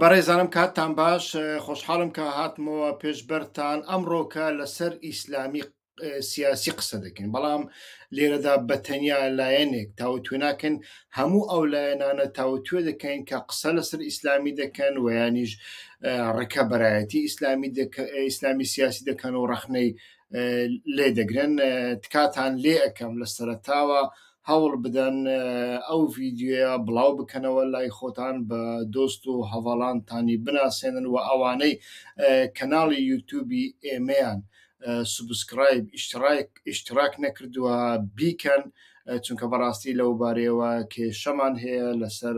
بەڕێزانم کاتتان باش خۆشحاڵم کە هاتمەوە پێشبەرتان ئەمڕۆکە لەسەر ئیسلامی سیاسی قسە دەکەین بەڵام لێرەدا بەتەنیا لایەنێک تاوە تو ناکەن هەموو ئەو لایەنانە تاوەتوێ دەکەین کە قسە لەسەر ئیسلامی دەکەن و یانیش ڕێکەبەرایەتی ئیسلامی ئیسلامی سیاسی دەکەن و ڕەخنەی لێ دەگرن تکاتان لێ ئەەکەم لە سەرتاوە هەوڵ بدەن ئەو ڤیددیوە بڵاو بکەنەوە لای خۆتان بە دۆست و هەواڵانتانی بناسێنن و ئەوانەی کەناڵی یوتوبی ئێمەیان سوبسکرایب ئیشتراک ئیشتراک نەکردووە بیکەن و چونکە بەڕاستی لەو بارەوە کێشەمان هەیە لەسەر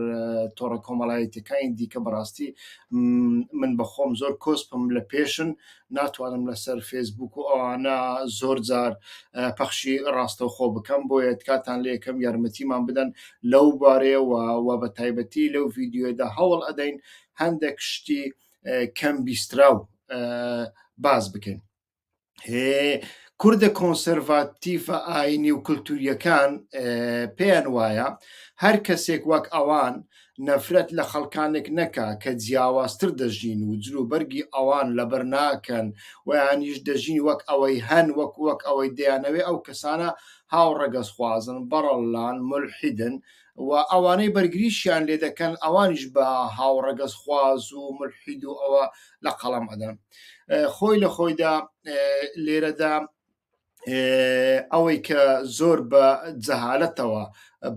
تۆڕە کۆمەڵایەتەکانی دیکە بەڕاستی من بەخۆم زۆر کۆسپم لە پێشن ناتوانم لەسەر فێسبوک و ئەوانە زۆر جار پەخشی ڕاستەو خۆ بکەم بۆ یەتکاتان لە یەکەم یارمەتیمان بدەن لەو بارەیەوە و بە تایبەتی لەو یددیوێدا هەوڵ ئەدەین هەندێک شتی کەم بیسترا و باز بکەین. هێ کوردە کۆنسەرڤاتیفە ئاینی و کولتوریەکان پێیان وایە هەر کەسێک وەک ئەوان نەفرەت لە خەڵکانێک نەکا کە جیاوازتر دەژین و جلوبەرگی ئەوان لەبەر ناکەن ویانیش دەژین وەک ئەوەی هەن وەک وەک ئەوەی دەیانەوێ ئەو کەسانە هاوڕەگەز خوازن بەڕەلان ملحیدن و ئەوانەی بەرگریشیان لێ دەکەن ئەوانیش بە هاوڕەگەز خواز و ملحید و ئەوە لە قەڵەم ئەدەن خۆی لە خۆیدا لێرەدا ئەوەی کە زۆر بە جەهالەتەوە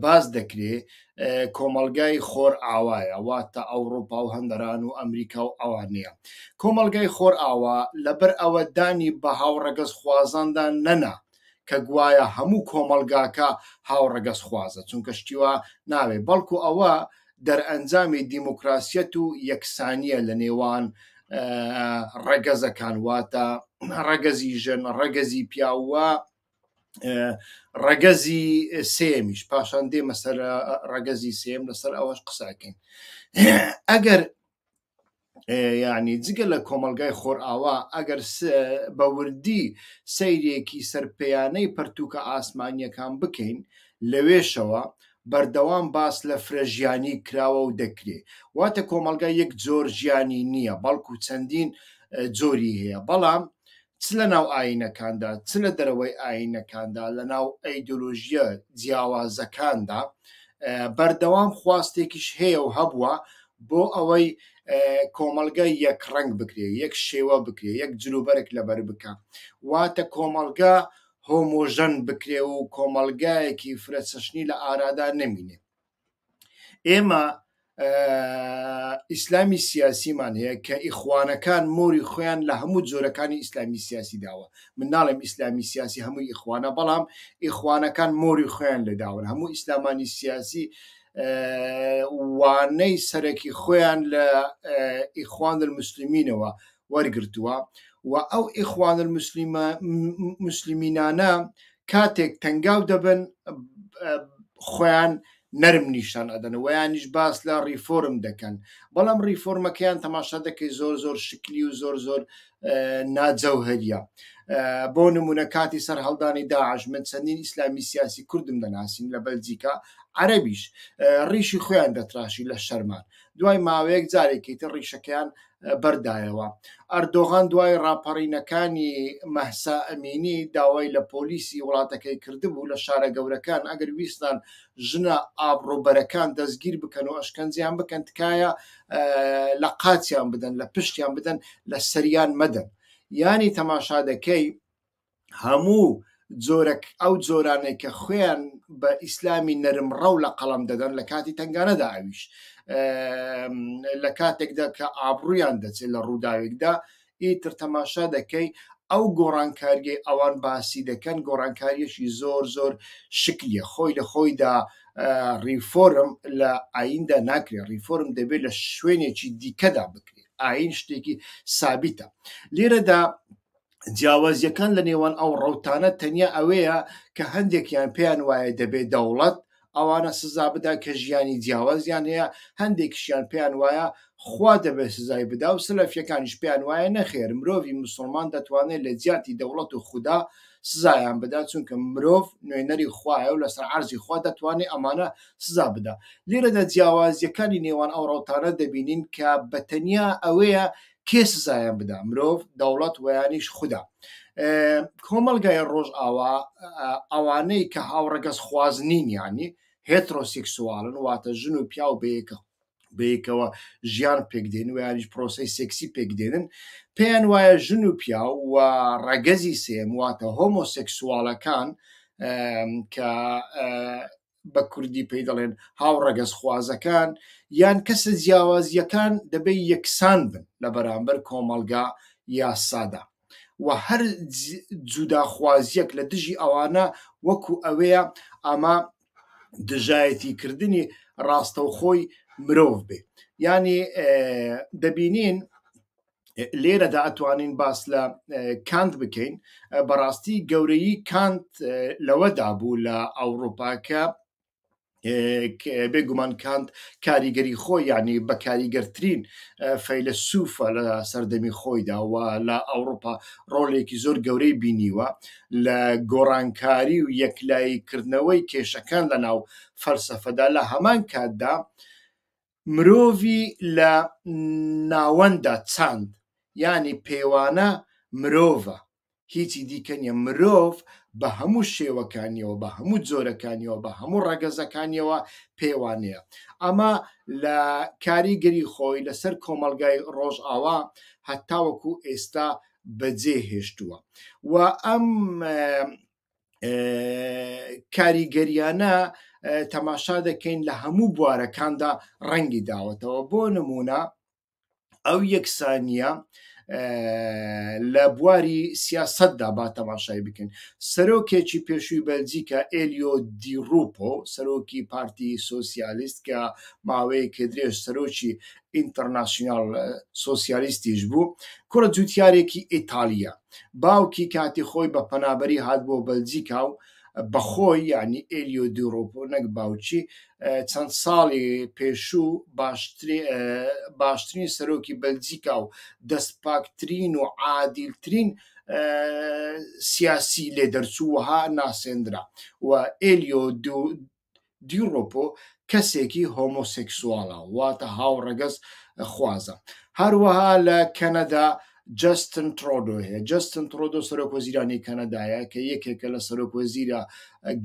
باز دەکرێ کۆمەلگای خۆر ئاوایە واتە ئەوروپا و هەندەران و ئەمریکا و ئەوانەیە کۆمەلگای خۆر ئاوا لەبەر ئەوە دانی بە هاوڕەگەز خوازاندان نەنا کە گوایە هەموو کۆمەلگاکە هاوڕەگەز خوازە چونکە شتیوە ناوێ بەڵکو ئەوە دەرئەنجامی دیموکراسیەت و یەکسانیە لە نێوان ڕەگەزەکان واتە ڕەگەزی ژن ڕەگەزی پیاوە ڕەگەزی سێمیش پاشان دێمە سەر ڕەگەزی سێم لەسەر ئەوەش قساکەین ئەگەر ینی جگە لە کۆمەلگای خۆرئاوا ئەگەر بەوردی سیرێکی سەرپیانەی پەرتوکە ئاسمانیەکان بکەین لەوێشەوە بەردەوام باس لە فرەژیانی کراوە و دەکرێت واتە کۆمەلگا یەک جۆر ژیانی نییە بەڵکو چەندین جۆری هەیە بەڵام چ لە ناو ئاینەکاندا چ لە دەرەوەی ئاینەکاندا لە ناو ئەیدۆلۆژیە جیاوازەکاندا بەردەوام خواستێکیش هەیە و هەبووە بۆ ئەوەی کۆمەلگە یەک ڕنگ بکرێ یەک شێوە بکرێ یەک جلوبەرێک لەبەر بکە واتە کۆمەلگە هۆمۆژەن بکرێ و کۆمەلگایەکی فرەچەشنی لە ئارادا نەمینێ ئێمە ئیسلامی سیاسیمان هەیە کە ئیخوانەکان مۆری خۆیان لە هەموو جۆرەکانی ئیسلامی سیاسی داوە من ناڵم ئیسلامی سیاسی هەموو ئیخوانە بەڵام ئیخوانەکان مۆری خۆیان لەداون هەموو ئیسلامانی سیاسی وانەی سەرەکی خۆیان لە ئیخواند مسللمینەوە وەرگتووە و ئەو ئیخوان مسللیمینانە کاتێک تەنگاو دەبن خۆیان نەرم نیشان ئەدەن ویانیش باس لە ریفۆرم دەکەن بەڵام ریفۆرمەکەیان تەماشا دەکەی زۆر زۆر شکلی و زۆر زۆر ناجەوهریە بۆ نمونە کاتی سەر هەڵدانی داعش من چەندین ئیسلامی سیاسی کوردم دەناسین لە بەلجیکا عەربیش ڕیشی خۆیان دەتراشی لە شەرمان دوای ماوەیەک جارێکیتە ڕیشەکەیان بەردایەوە ئەردۆغان دوای راپەڕینەکانی مەسا ئەمینی داوای لە پۆلیسی وڵاتەکەی کردبوو لە شارە گەورەکان ئەگەر ویستان ژنە ئابڕۆبەرەکان دەستگیر بکەن و ئەشکەنجیان بکەن تکایە لە قاچیان بدەن لە پشتیان بدەن لە سەریان مەدەن ینی تەماشا دەکەی هەموو جۆرەك ئەو جۆرانەی کە خۆیان بە ئیسلامی نەرم ڕەو لە قەڵم دەدەن لە کاتی تنگانەدا ئاویش لە کاتێکدا کە ئابرویان دەچێت لە ڕووداوێکدا ئیتر تەماشا دەکەی ئەو گۆڕانکاریی ئەوان باسی دەکەن گۆڕانکاریەشی زۆر زۆر شکلیە خۆی لە خۆیدا ریفۆرم لە ئایندا ناکرێت ریفۆرم دەبێت لە شوێنێکی دیکەدا بکرێت ئاین شتێکی سابیتە لێرەدا جیاوازیەکان لە نێوان ئەو ڕەوتانە تەنیا ئەوەیە کە هەندێکیان پێیان وایە دەبێت دەوڵەت ئەوانە سزا بدا کە ژیانی جیاوازیان هەیە هەندێکشیان پێیان وایە خوا دەبێت سزای بدا و سلەفیەکانیش پێیان وایە نەخێر مرۆڤی مسلمان دەتوانێت لە زیاتی دەوڵەت و خوددا سزایان بدا چونکە مرۆڤ نوێنەری خوایە و لەسەر عرضی خوا دەتوانێت ئەمانە سزا بدا لێرەدا جیاوازیەکانی نێوان ئەو ڕوتانە دەبینین کە بەتەنیا ئەوەیە کێ سزایان بدا مرۆڤ دەوڵەت ویانیش خوددا کۆمەلگای ڕۆژ ئاوا ئەوانەی کە هاوڕەگەز خوازنین ینی هێترۆسیکسوالن واتە ژن و پیا و بەیەکە بەیەکەوە ژیان پێکدێن و یانیش پرۆسی سێکسی پێکدێنن پێیان وایە ژن و پیا و ڕەگەزی سێم واتە هۆمۆسکسوالەکان کە بە کوردی پێی دەڵێن هاوڕەگەز خوازەکان یان کەسە جیاوازیەکان دەبێ یەکسان بن لە بەرامبەر کۆمەلگا یا سادا و هەر جوداخوازیەک لە دژی ئەوانە وەکو ئەوەیە ئەما دژایەتی کردنی ڕاستەوخۆی مرۆڤ بێ ینی دەبینین لێرەدا ئەتوانین باس لە کانت بکەین بەڕاستی گەورەی کانت لەوەدا بوو لە ئەوروپاکە بێگومان کانت کاریگەری خۆی یعنی بە کاریگەرترین فەیلە سوفە لە سەردەمی خۆیداوە لە ئەوروپا ڕۆلێکی زۆر گەورەی بینیوە لە گۆڕانکاری و یەکلاییکردنەوەی کێشەکان لە ناو فەرسەفەدا لە هەمان کاتدا مرۆڤ لە ناوەندا چاند ینی پێوانە مرۆڤە هیچی دیکەنیە مرۆڤ بە هەموو شێوەکانیەوە بە هەموو جۆرەکانیەوە بە هەموو ڕەگەزەکانیەوە پێوانەیە ئەمە لە کاریگەری خۆی لەسەر کۆمەلگای ڕۆژئاوا هەتاوەکو ئێستا بەجێ هێشتووە و ئەم کاریگەریانە تەماشا دەکەین لە هەموو بوارەکاندا ڕەنگی داوەتەوە بۆ نمونە ئەو یەکسانیە لە بواری سیاستدا با تەماشای بکەن سەرۆکێکی پێشووی بەلجیکە ئلیۆ دیڕوپۆ سەرۆکی پارتی سۆسیالیست کە ماوەیە کە درێژ سەرۆکی ئینتەرناسیۆنال سۆسیالیستیش بوو کوڕە جووتارێکی ئیتالیا باوکی کاتی خۆی بە پەنابەری هات بۆ بەلجیکا و بەخۆی ینی ئلیۆ دیڕۆپۆنەك باوچی چەند ساڵی پێشوو باشترین سەرۆکی بەلجیکا و دەستپاکترین و عادیلترین سیاسی لێ دەرچووها ناسێنرا و ئلیۆ دیڕۆپۆ کەسێکی هۆمۆسکسواڵە واتە هاوڕەگەز خوازە هەروەها لە کەنەدا جستن ترۆدۆ هەیە جستن ترۆدۆ سەرۆک وەزیرانی کەنەدایە کە یەکێکە لە سەرۆک وەزیرە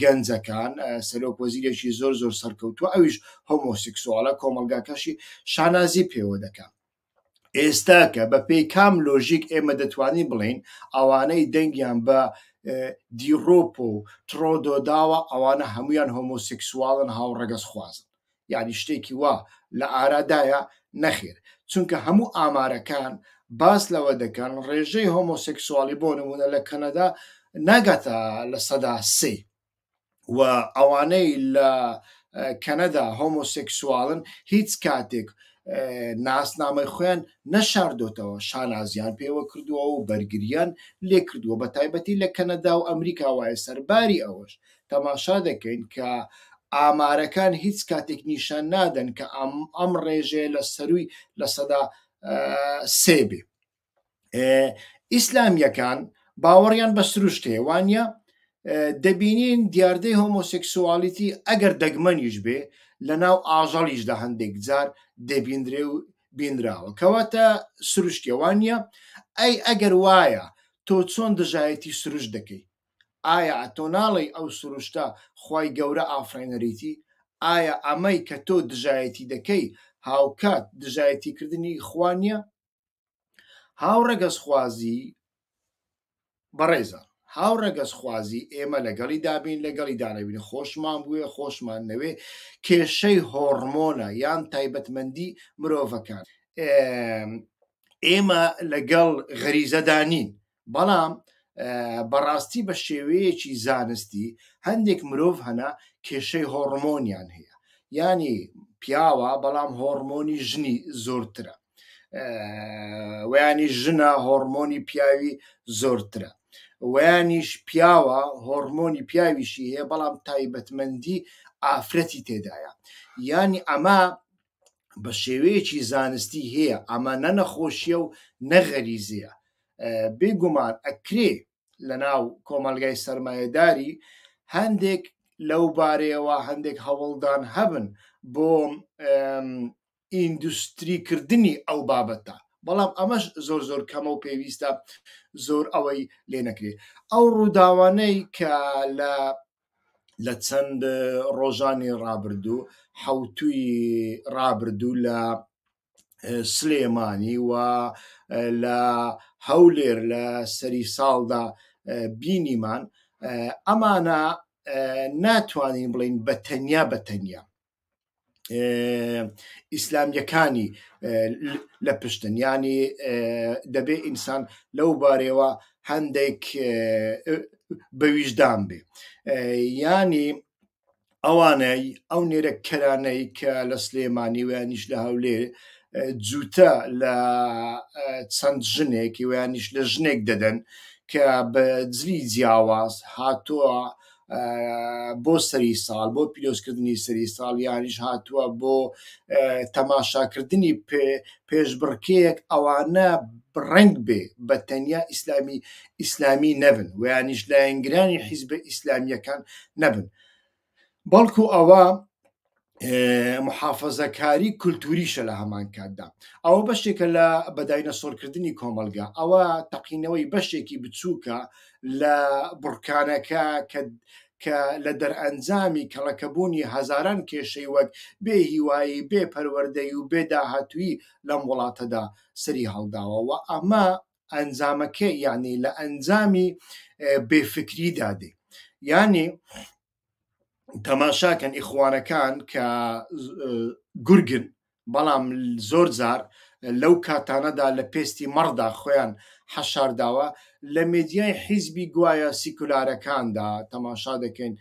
گەنجەکان سەرۆک وەزیرێکی زۆر زۆر سەرکەوتوە ئەویش هۆمۆسیکسوالە کۆمەلگاکەشی شانازی پێوە دەکەن ئێستا کە بە پێی کام لۆژیک ئێمە دەتوانین بڵین ئەوانەی دەنگیان بە دیڕۆپ و ترۆدۆداوە ئەوانە هەمویان هۆمۆسیکسوالن هاوڕەگەز خوازن یعنی شتێکی وا لە ئارادایە نەخێر چونکە هەموو ئامارەکان باس لەوە دەکەن ڕێژەی هۆمۆسکسوالی بۆ نمونە لە کەنەدا ناگاتە لە سەدا سێ و ئەوانەی لە کەنەدا هۆمۆسکسواڵن هیچ کاتێک ناسنامەی خۆیان نەشاردۆتەوە شانازیان پێوە کردووە و بەرگریان لێ کردووە بە تایبەتی لە کەنەدا و ئەمریکا وایە سەرباری ئەوەش تەماشا دەکەین کە ئامارەکان هیچ کاتێک نیشان نادەن کە ئەم ڕێژێ لە سەروی لە سەدا سێبێ ئیسلامیەکان باوەڕیان بە سروش تێوانە دەبینین دیاردەی هۆمۆسکسوالیتی ئەگەر دەگمەنیش بێ لە ناو ئاژەڵیشدا هەندێک جار دەبیندرێ و بینراوە کەواتە سروشتیێوانە ئەی ئەگەر وایە تۆ چۆن دژایەتی سروش دەکەی ئایا ئەتۆناڵی ئەو سروشتە خی گەورە ئافرینەریتی ئایا ئەمەی کە تۆ دژایەتی دەکەی هاوکات دژایەتیکردنی خوانە هاوڕەگەز خوازی بەڕێزە هاوڕەگەز خوازی ئێمە لەگەڵی دابین لەگەڵی دانەبین خۆشمان بووە خۆشمان نەوێ کێشەی هۆرمۆنە یان تایبەتمەندی مرۆڤەکان ئێمە لەگەڵ غەریزەدانین بەڵام بەڕاستی بە شێوەیەکی زانستی هەندێک مرۆڤ هەنا کێشەی هۆرمۆنیان هەیە ینی پیاوە بەڵام هۆرمۆنی ژنی زۆرترە ویانی ژنە هۆرمۆنی پیاوی زۆرترە ویانیش پیاوە هۆرمۆنی پیاویشی هەیە بەڵام تایبەتمەندی ئافرەتی تێدایە ینی ئەمە بە شێوەیەکی زانستی هەیە ئەمە نەنەخۆشیە و نەغەریزیە بێگومان ئەکرێ لە ناو کۆمەلگای سرمایهداری هەندێک لەو بارەیەوە هەندێک هەوڵدان هەبن بۆ ئیندوستریکردنی ئەو بابەتە بەڵام ئەمەش زۆر زۆر کەمە و پێویستە زۆر ئەوەی لێ نەکرێت ئەو ڕووداوانەی کە لە لە چەند ڕۆژانی ڕابردوو حوتوی ڕابردوو لە سلێمانی و لە هەولێر لە سەری ساڵدا بینیمان ئەمانە ناتوانین بڵین بە تەنیا بە تەنیا ئیسلامیەکانی لە پشتن ینی دەبێ ئینسان لەو بارێەوە هەندێک بەویژدان بێ ینی ئەوانەی ئەو نێرە کەرانەی کە لە سلێمانی ویانیش لە هەولێ جوتە لە چەند ژنێکی ویانیش لە ژنێک دەدەن کە بە جلی جیاواز هاتووە بۆ سەری ساڵ بۆ پیرۆزکردنی سەری ساڵ یانیش هاتووە بۆ تەماشاکردنی پێشبڕکەیەک ئەوانە ڕنگ بێ بە تەنیا ئیسلامی ئیسلامی نەبن ویانیش لایەنگرانی حیزبە ئیسلامیەکان نەبن بەڵکو ئەوە محافظەکاری کولتوریشە لە هەمان کاتدا ئەوە بەشێکە لە بەداینە سۆرکردنی کۆمەلگا ئەوە تەقینەوەی بەشێکی بچووکە لە بڕکانەکە کە لە دەرئەنجامی کەڵەکەبوونی هەزاران کێشەی وەک بێ هیوایی بێ پەروەەردەی و بێداهاتوی لەم وڵاتەدا سری هەڵداوە و ئەمە ئەنجامەکە یانی لە ئەنجامی بێفکری دادێ ینی تەماشاکەن ئیخوانەکان کە گورگن بەڵام زۆر جار لەو کاتانەدا لە پێستی مەڕدا خۆیان حەشارداوە لە مدیای حیزبی گوایە سیکولارەکاندا تەماشا دەکەین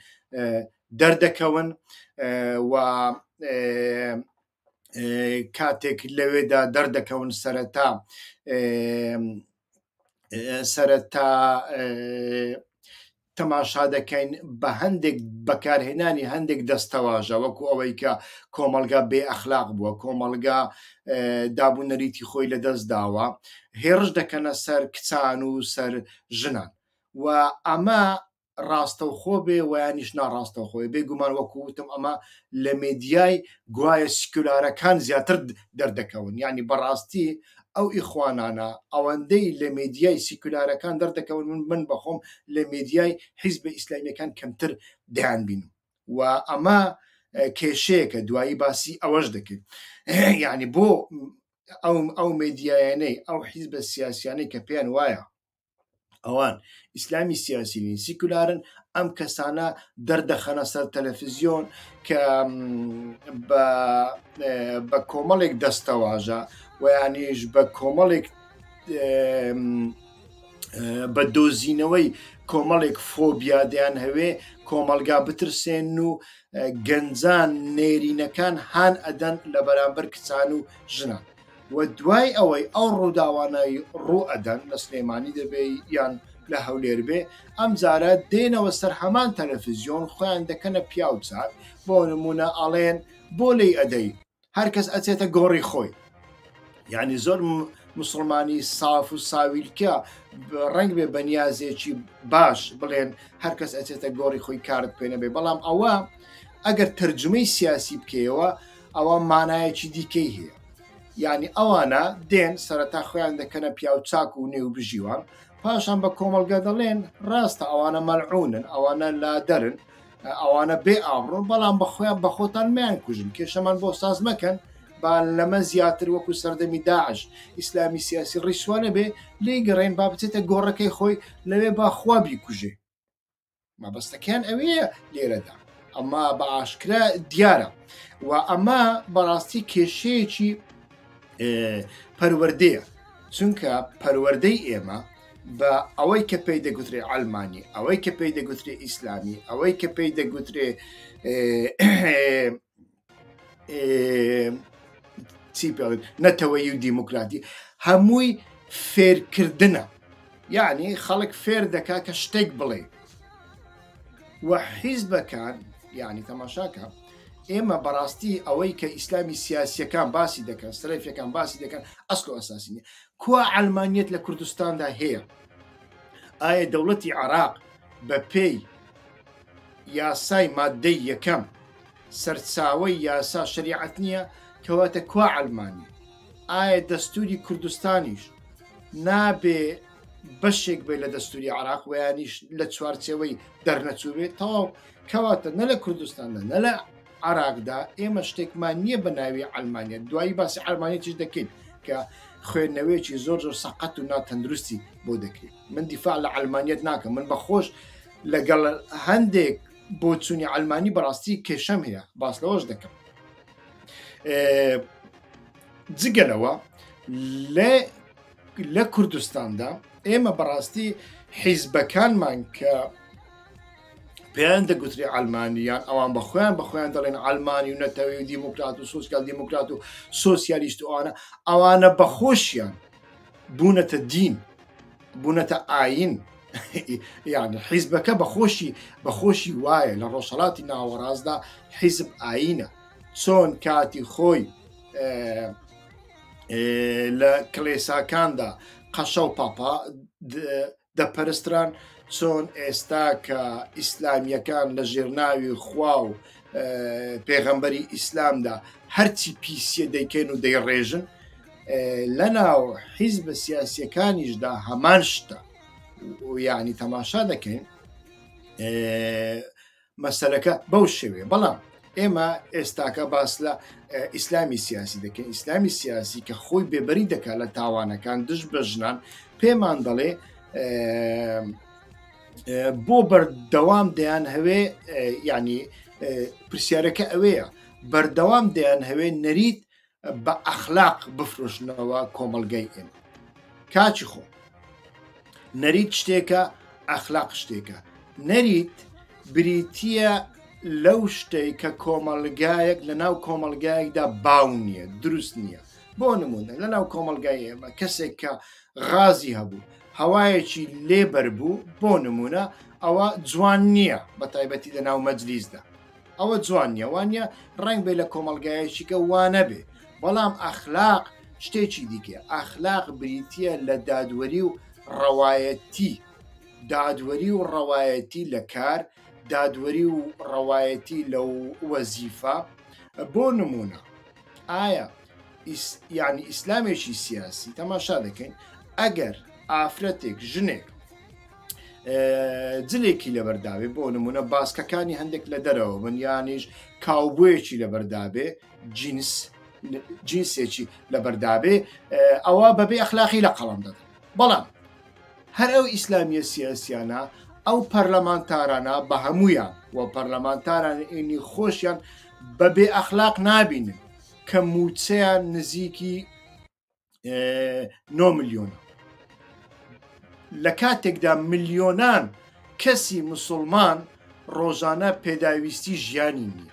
دەردەکەون و کاتێک لەوێدا دەردەکەون سەرەتا سەرەتا تەماشا دەکەین بە هەندێک بەکارهێنانی هەندێک دەستەواژە وەکو ئەوەی کە کۆمەلگا بێ ئەخلاق بووە کۆمەلگا دابوونەریتی خۆی لە دەست داوە هێرش دەکەنە سەر کچان و سەر ژنان و ئەمە ڕاستە و خۆ بێ ویانیش ناڕاستە خۆی بێ گومان وەکووتم ئەمە لە مێدیای گوایە سکولارەکان زیاتر دەردەکەون ینی بەڕاستی ئەو ئیخوانانە ئەوەندەی لە مێدیای سیکولارەکان دەردەکەون من من بەخۆم لە مێدیای حیز بە ئیسلامیەکان کەمتر دیان بینم و ئەمە کێشەیەکە دوایی باسی ئەوەش دەکرد یعنی بۆ ئەو ئەو مدیایانەی ئەو حیز بە سیاسیانەی کە پێیان وایە ئەوان ئیسلامی سیاسیین سیکولارن ئەم کەسانە دەردەخەنە سەر تەلەفزیۆن کە بە کۆمەڵێک دەستەواژە و یانیش بە کۆمەڵێک بە دۆزینەوەی کۆمەڵێک فۆبیادیان هەوێ کۆمەلگا بترسێن و گەنجان نێرینەکان هان ئەدەن لە بەرامبەر کچان و ژنان و دوای ئەوەی ئەو ڕووداوانایی ڕوو ئەدەن لە سلێمانی دەبێت یان لە هەولێر بێ ئەم جارە دێنەوە سەر هەمان تەلەفیزیۆن خۆیان دەکەنە پیاوچات بۆ نمونە ئاڵێن بۆ لی ئەدەی هەرکەس ئەچێتە گۆڕی خۆی یعنی زۆر مسلمانی ساف و ساویلکە ڕنگ بێ بەنیازێکی باش بڵێن هەرکەس ئەچێتە گۆڕی خۆی کارت پێێنەبێ بەڵام ئەوە ئەگەر ترجمەی سیاسی بکەیەوە ئەوە مانایەکی دیکەی هەیە ینی ئەوانە دێن سەرەتا خۆیان دەکەنە پیا و چاک و نێو بژیوان پاشان بە کۆمەلگە دەڵێن ڕاستە ئەوانە مەلعونن ئەوانە لا دەرن ئەوانە بێ ئامڕۆ بەڵام بە خۆیان بە خۆتان میان کوژن کێشەمان بۆ ساز مەکەن با لەمە زیاتر وەکو سەردەمی داعش ئیسلامی سیاسی ڕیسوانە بێ لی گەڕێن با بچێتە گۆڕەکەی خۆی لەوێ باخوا بیکوژێ مەبەستەکەیان ئەوەیە لێرەدا ئەما بە ئاشکرا دیارە و ئەما بەڕاستی کێشەیەکی پەروەردەیە چونکە پەروەردەی ئێمە بە ئەوەی کە پێی دەگوترێ ئەلمانی ئەوەی کە پێی دەگوترێ ئیسلامی ئەوەی کە پێی دەگوترێ چی پێڵێن نەتەوەی و دیموکراتی هەمووی فێرکردنە یعنی خەڵک فێر دەکا کە شتێک بڵێ وە حیزبەکان یعنی تەماشاکە ئێمە بەڕاستی ئەوەی کە ئیسلامی سیاسیەکان باسی دەکەن سرەفەکان باسی دەکەن ئەسل و ئەساسینی کوا ئەلمانیت لە کوردستاندا هەیە ئایا دەوڵەتی عراق بە پێی یاسای مادەی یەکەم سەرچاوی یاسا شریعت نییە کەواتە کوا ئەلمانی ئایا دەستوری کوردستانیش نابێ بەشێک بێ لە دەستوری عراق ویانیش لە چوارچەوەی دەرنەچوو بێت تەواو کەواتە نە لە کوردستاندا نە لە عراقدا ئێمە شتێکمان نییە بە ناوی ئەلمانیا دوایی باسی ئەلمانیتیش دەکەین کە خوێندنەوەیکی زۆر زۆر سەقەت و ناتەندروستی بۆ دەکرێت من دیفاع لە ئەلمانیت ناکەم من بەخۆش لەگەڵ هەندێک بۆ چوونی ئەلمانی بەڕاستی کێشەم هەیە باس لەەوەش دەکەم جگەلەوە لە لە کوردستاندا ئێمە بەڕاستی حیزبەکانمان کە پێیان دەگوتری ئەلمانیان ئەوان بەخۆیان بەخۆیان دەڵێن ئەلمانی و نەتەوەی و دیموکرات و سوسیال دیموکرات و سۆسیالیست وانە ئەوانە بەخۆشیان بوونەتە دین بوونەتە ئاین یان حیزبەکە بەخۆشی بەخۆشی وایە لە ڕۆژەڵاتی ناوەڕازدا حیزب ئاینە چۆن کاتی خۆی لە کلێساکاندا قەشە و پاپا دەپەرستران چۆن ئێستا کە ئیسلامیەکان لە ژێرناوی خوا و پێغەمبەری ئیسلامدا هەرچی پیسە دەیکەن و دەیڕێژن لە ناو حیز بە سیاسیەکانیشدا هەمان شتە ینی تەماشا دەکەین مەسەرەکە بەو شێوێ بەڵام ئێمە ئێستاکە باس لە ئیسلامی سیاسی دەکەین ئیسلامی سیاسی کە خۆی بێبەری دەکا لە تاوانەکان دش بە ژنان پێمان دەڵێ بۆ بەردەوام دەیان هەوێ ینی پرسیارەکە ئەوەیە بەردەوام دەیان هەوێ نەریت بە ئەخلاق بفرۆشنەوە کۆمەلگەی ئێن کاچی خۆ نەریت شتێکە ئەخلاق شتێکە نەریت بریتە لەو شتێک کە کۆمەلگایەک لە ناو کۆمەلگایەکدا باو نییە دروست نییە بۆ نمونە لە ناو کۆمەلگای ئێمە کەسێک کە غازی هەبوو هەوایەکی لێبەر بوو بۆ نمونە ئەوە جوان نییە بە تایبەتی لە ناو مەجلیزدا ئەوە جوان نیە وانە ڕنگ بێ لە کۆمەلگایەکی کە وانە بێ بەڵام ئەخلاق شتێکی دیکە ئەخلاق بریتە لە دادوەری و ڕەوایەتی دادوەری و ڕەوایەتی لە کار دادوەری و ڕەوایەتی لەو وەزیفا بۆ نمونە ئایا یعنی ئیسلامێکی سیاسی تەماشا دەکەین ئەگەر ئافرەتێک ژنێک جلێکی لە بەرداوێ بۆ نمونە باسکەکانی هەندێک لە دەرەوە من یانیش کاوبویەکی لە بەردابێ جینس جینسێکی لە بەردابێ ئەوە بەبێ ئەخلاقی لە قەڵم دەدەن بەڵام هەر ئەو ئیسلامیە سیاسیانە ئەو پەرلەمانتارانە بە هەمویان و پەرلەمانتاران عینی خۆشیان بەبێ ئەخلاق نابینن کە موچەیان نزیکی 9 میلیۆن لە کاتێکدا میلیۆنان کەسی مسلمان ڕۆژانە پێداویستی ژیانی نیە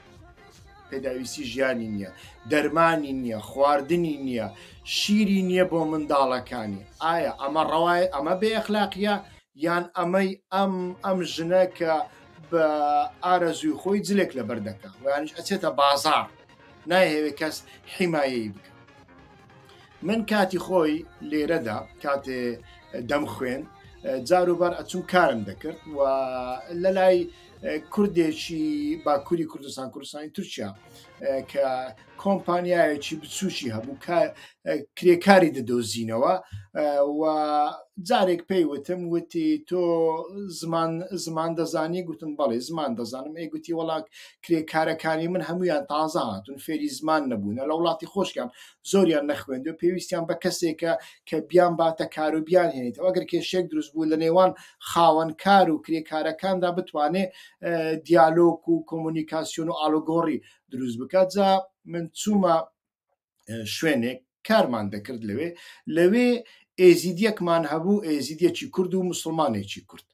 پێداویستی ژیانی نییە دەرمانی نییە خواردنی نییە شیری نییە بۆ منداڵەکانی ئایا ئەمە ڕەوای ئەمە بێ ئەخلاقیە یان ئەمەی ئەم ئەم ژنە کە بە ئارەزوی خۆی جلێک لە بەردەکە ویانش ئەچێتە بازار نایهێوێت کەس حیمایەی بکە من کاتی خۆی لێرەدا کاتێ دەم خوێن جاروبار ئەچوو کارم دەکرد و لە لای کوردێکی باکووری کوردستان کوردستانی تورکیا کە کۆمپانیایەکی بچوشی هەبوو کرێکاری دەدۆزینەوە و جارێک پێی وتم وتی تۆ زمان زمان دەزانی گوتم بەڵێ زمان دەزانم ئەی گوتی وڵاک کرێکارەکانی من هەمویان تازاهاتون فێری زمان نەبوونە لە وڵاتی خۆشکیان زۆریان نەخوێند و پێویستیان بە کەسێکە کە بیان باتە کار و بیان هێنیت ئەوەگەر کێشێک دروست بوو لە نێوان خاوەن کار و کرێکارەکاندا بتوانێت دیالۆک و کۆمونیکاسیۆن و ئالۆگۆڕی دروست بکاتجا من چوومە شوێنێک کارمان دەکرد لەوێ لەوێ ئێزیدیەکمان هەبوو ئێزیدیەکی کورد و مسلمانێکی کورد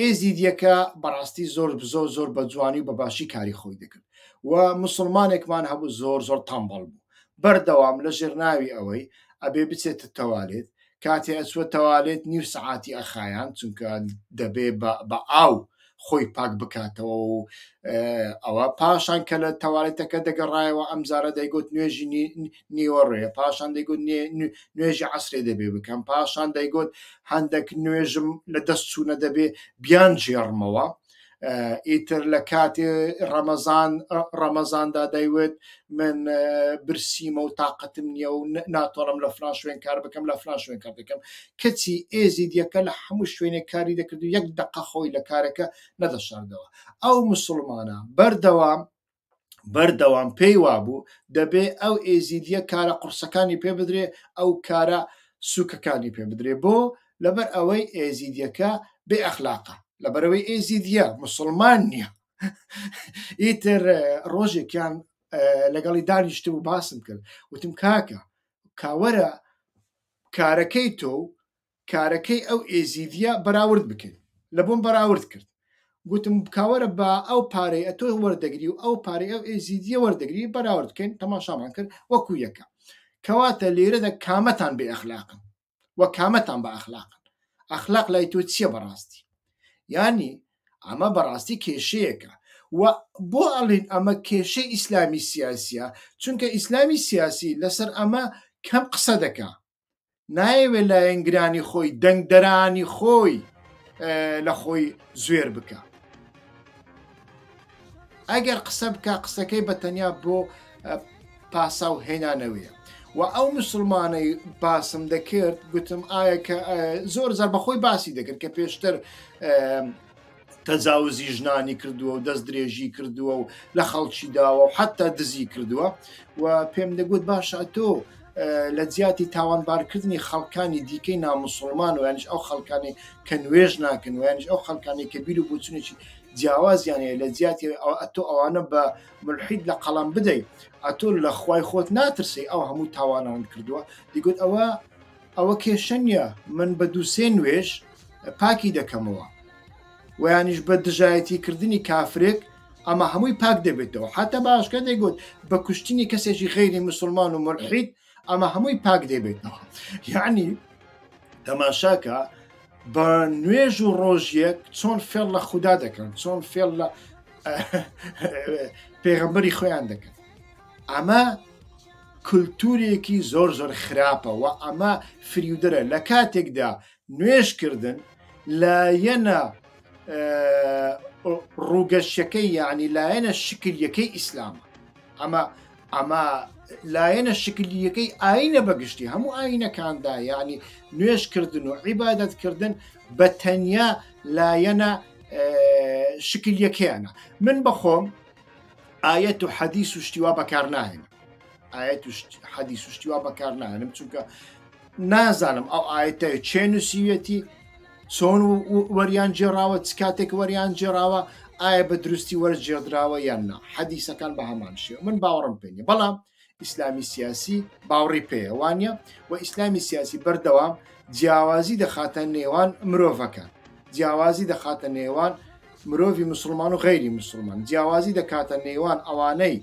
ئێزیدیەکە بەڕاستی زۆر زۆر زۆر بە جوانی و بەباشی کاری خۆی دەکرد و مسلمانێکمان هەبوو زۆر زۆر تەمبڵ بوو بەردەوام لە ژێرناوی ئەوەی ئەبێ بچێتە تەوالێت کاتێ ئەچوە تەوالێت نیو سعاتی ئەخایان چونکە دەبێ بە ئاو خۆی پاک بکاتەوە و ئەوە پاشان کە لە تەوارێتەکە دەگەڕایەوە ئەمزارە دەیگوت نوێژی نیوەڕێ پاشان دەیگوت نوێژی عسرێ دەبێ بکەم پاشان دەیگوت هەندێک نوێژم لە دەست چوونە دەبێ بیان جێڕمەوە ئیتر لە کاتێ ڕەمەزان ڕەمەزاندا دەیوێت من برسیمە و تااقتم نییە و ناتۆڕم لە فران شوێن کار بکەم لە فران شوێن کار دەکەم کەچی ئێزی دیەکە لە هەموو شوێنێک کاری دەکرد و یەک دقه خۆی لە کارەکە نەدەشاردەوە ئەو مسلمانە بەردەوام بەردەوام پێی وابوو دەبێ ئەو ئێزیدیە کارە قورسەکانی پێ بدرێ ئەو کارە سوکەکانی پێ بدرێ بۆ لەبەر ئەوەی ئێزیدیەکە بێ ئەخلاقە لە بەرەوەی ئێزی دیە مسلمان نییە ئیتر ڕۆژێکیان لەگەڵی دانیشت و باسم کرد وتم کاکە کاوەرە کارەکەی تۆ کارەکەی ئەو ئێزیدە بەراورد بکەن لە بۆم بەراورد کرد گوتم کاوەرە بە ئەو پارەی ئە تۆ وەردەگری و ئەو پارەی ئەو ئێزیدە وەردەگری بەراورد بکەین تەماشامان کرد وەکو یەکە کەواتە لێرەدا کامەتان بێ ئەخلاقن وە کامەتان بە ئەخلاقن ئەخلاق لای تۆ چییە بەڕاستی ینی ئەمە بەڕاستی کێشەیەەکە و بۆ ئەڵین ئەمە کێشەی ئیسلامی سیاسە چونکە ئیسلامی سیاسی لەسەر ئەمە کەم قسە دەکا نایەوێت لە ئەنگرانی خۆی دەنگدەرانی خۆی لە خۆی زوێر بکە ئەگەر قسە بکە قسەکەی بەتەنیا بۆ پاسا و هێنانەوەیە و ئەو مسلمانەی باسم دەکرد گوتم ئایا کە زۆر زار بەخۆی باسی دەکرد کە پێشتر تەزاوزی ژنانی کردووە و دەست درێژی کردووە و لە خەڵکی داوە و حتا دزی کردووە و پێم دەگوت باشە تۆ لە زیاتی تاوانبارکردنی خەڵکانی دیکەی نامسلمان و یانش ئەو خەڵکانی کە نوێژ ناکن و یانش ئەو خەڵکانی کە بیر و بچونێکی جیاوازیان لە زیاتی ئەتۆ ئەوانە بە ملحید لە قەڵام بدەیت ئەتۆ لە خی خۆت ناترسی ئەو هەموو تاوانان کردووە دیگوت ئەوە ئەوە کێشەنە من بە دووسێ نوێش پاکی دەکەمەوە ویانیش بە دژایەتی کردنی کافرێک ئەمە هەمووی پاک دەبێتەوە حتا باشکە دەیگوت بە کوشتنی کەسێکی غیری مسلمان و مرحید ئەمە هەمووی پاک دەبێتەوە یعنی تەماشاکە بە نوێژ و ڕۆژیەک چۆن فێڵ لە خوددا دەکەن چۆن فێڵ لە پێغەمبەری خۆیان دەکەن ئەمە کولتورێکی زۆر زۆر خراپەوە ئەمە فریودرە لە کاتێکدا نوێشکردن لە یەنە ڕووگەشتەکەی یعنی لایەنە شکل یەکەی ئیسلامە ئەمە ئەما لایەنە شکلیەکەی ئاینە بەگشتی هەموو ئاینەکاندا ینی نوێشکردن و عیباەتکردن بە تەنیا لایەنە شکلیەکەیانە من بەخۆم ئاەت و حەدیس و شتیوا بەکار ناهێن ئاەت و حەدیس و شتیوا بەکار ناهێنم چونکە نازانم ئەو ئاەتە چێ نووسیەتی چۆن وەریان جێراوە چ کاتێک وەریان جێراوە ئایا بە دروستی وەرجێدراوە یان نا حەدیسەکان بە هەمان شێ من باوەڕم پێنیە بەڵام ئیسلامی سیاسی باوڕی پێوانە و ئیسلامی سیاسی بەردەوام جیاوازی دەخاتە نێوان مرۆڤەکان جیاوازی دەخاتە نێوان مرۆڤی مسلمان و غیری مسلمان جیاوازی دەکاتە نێوان ئەوانەی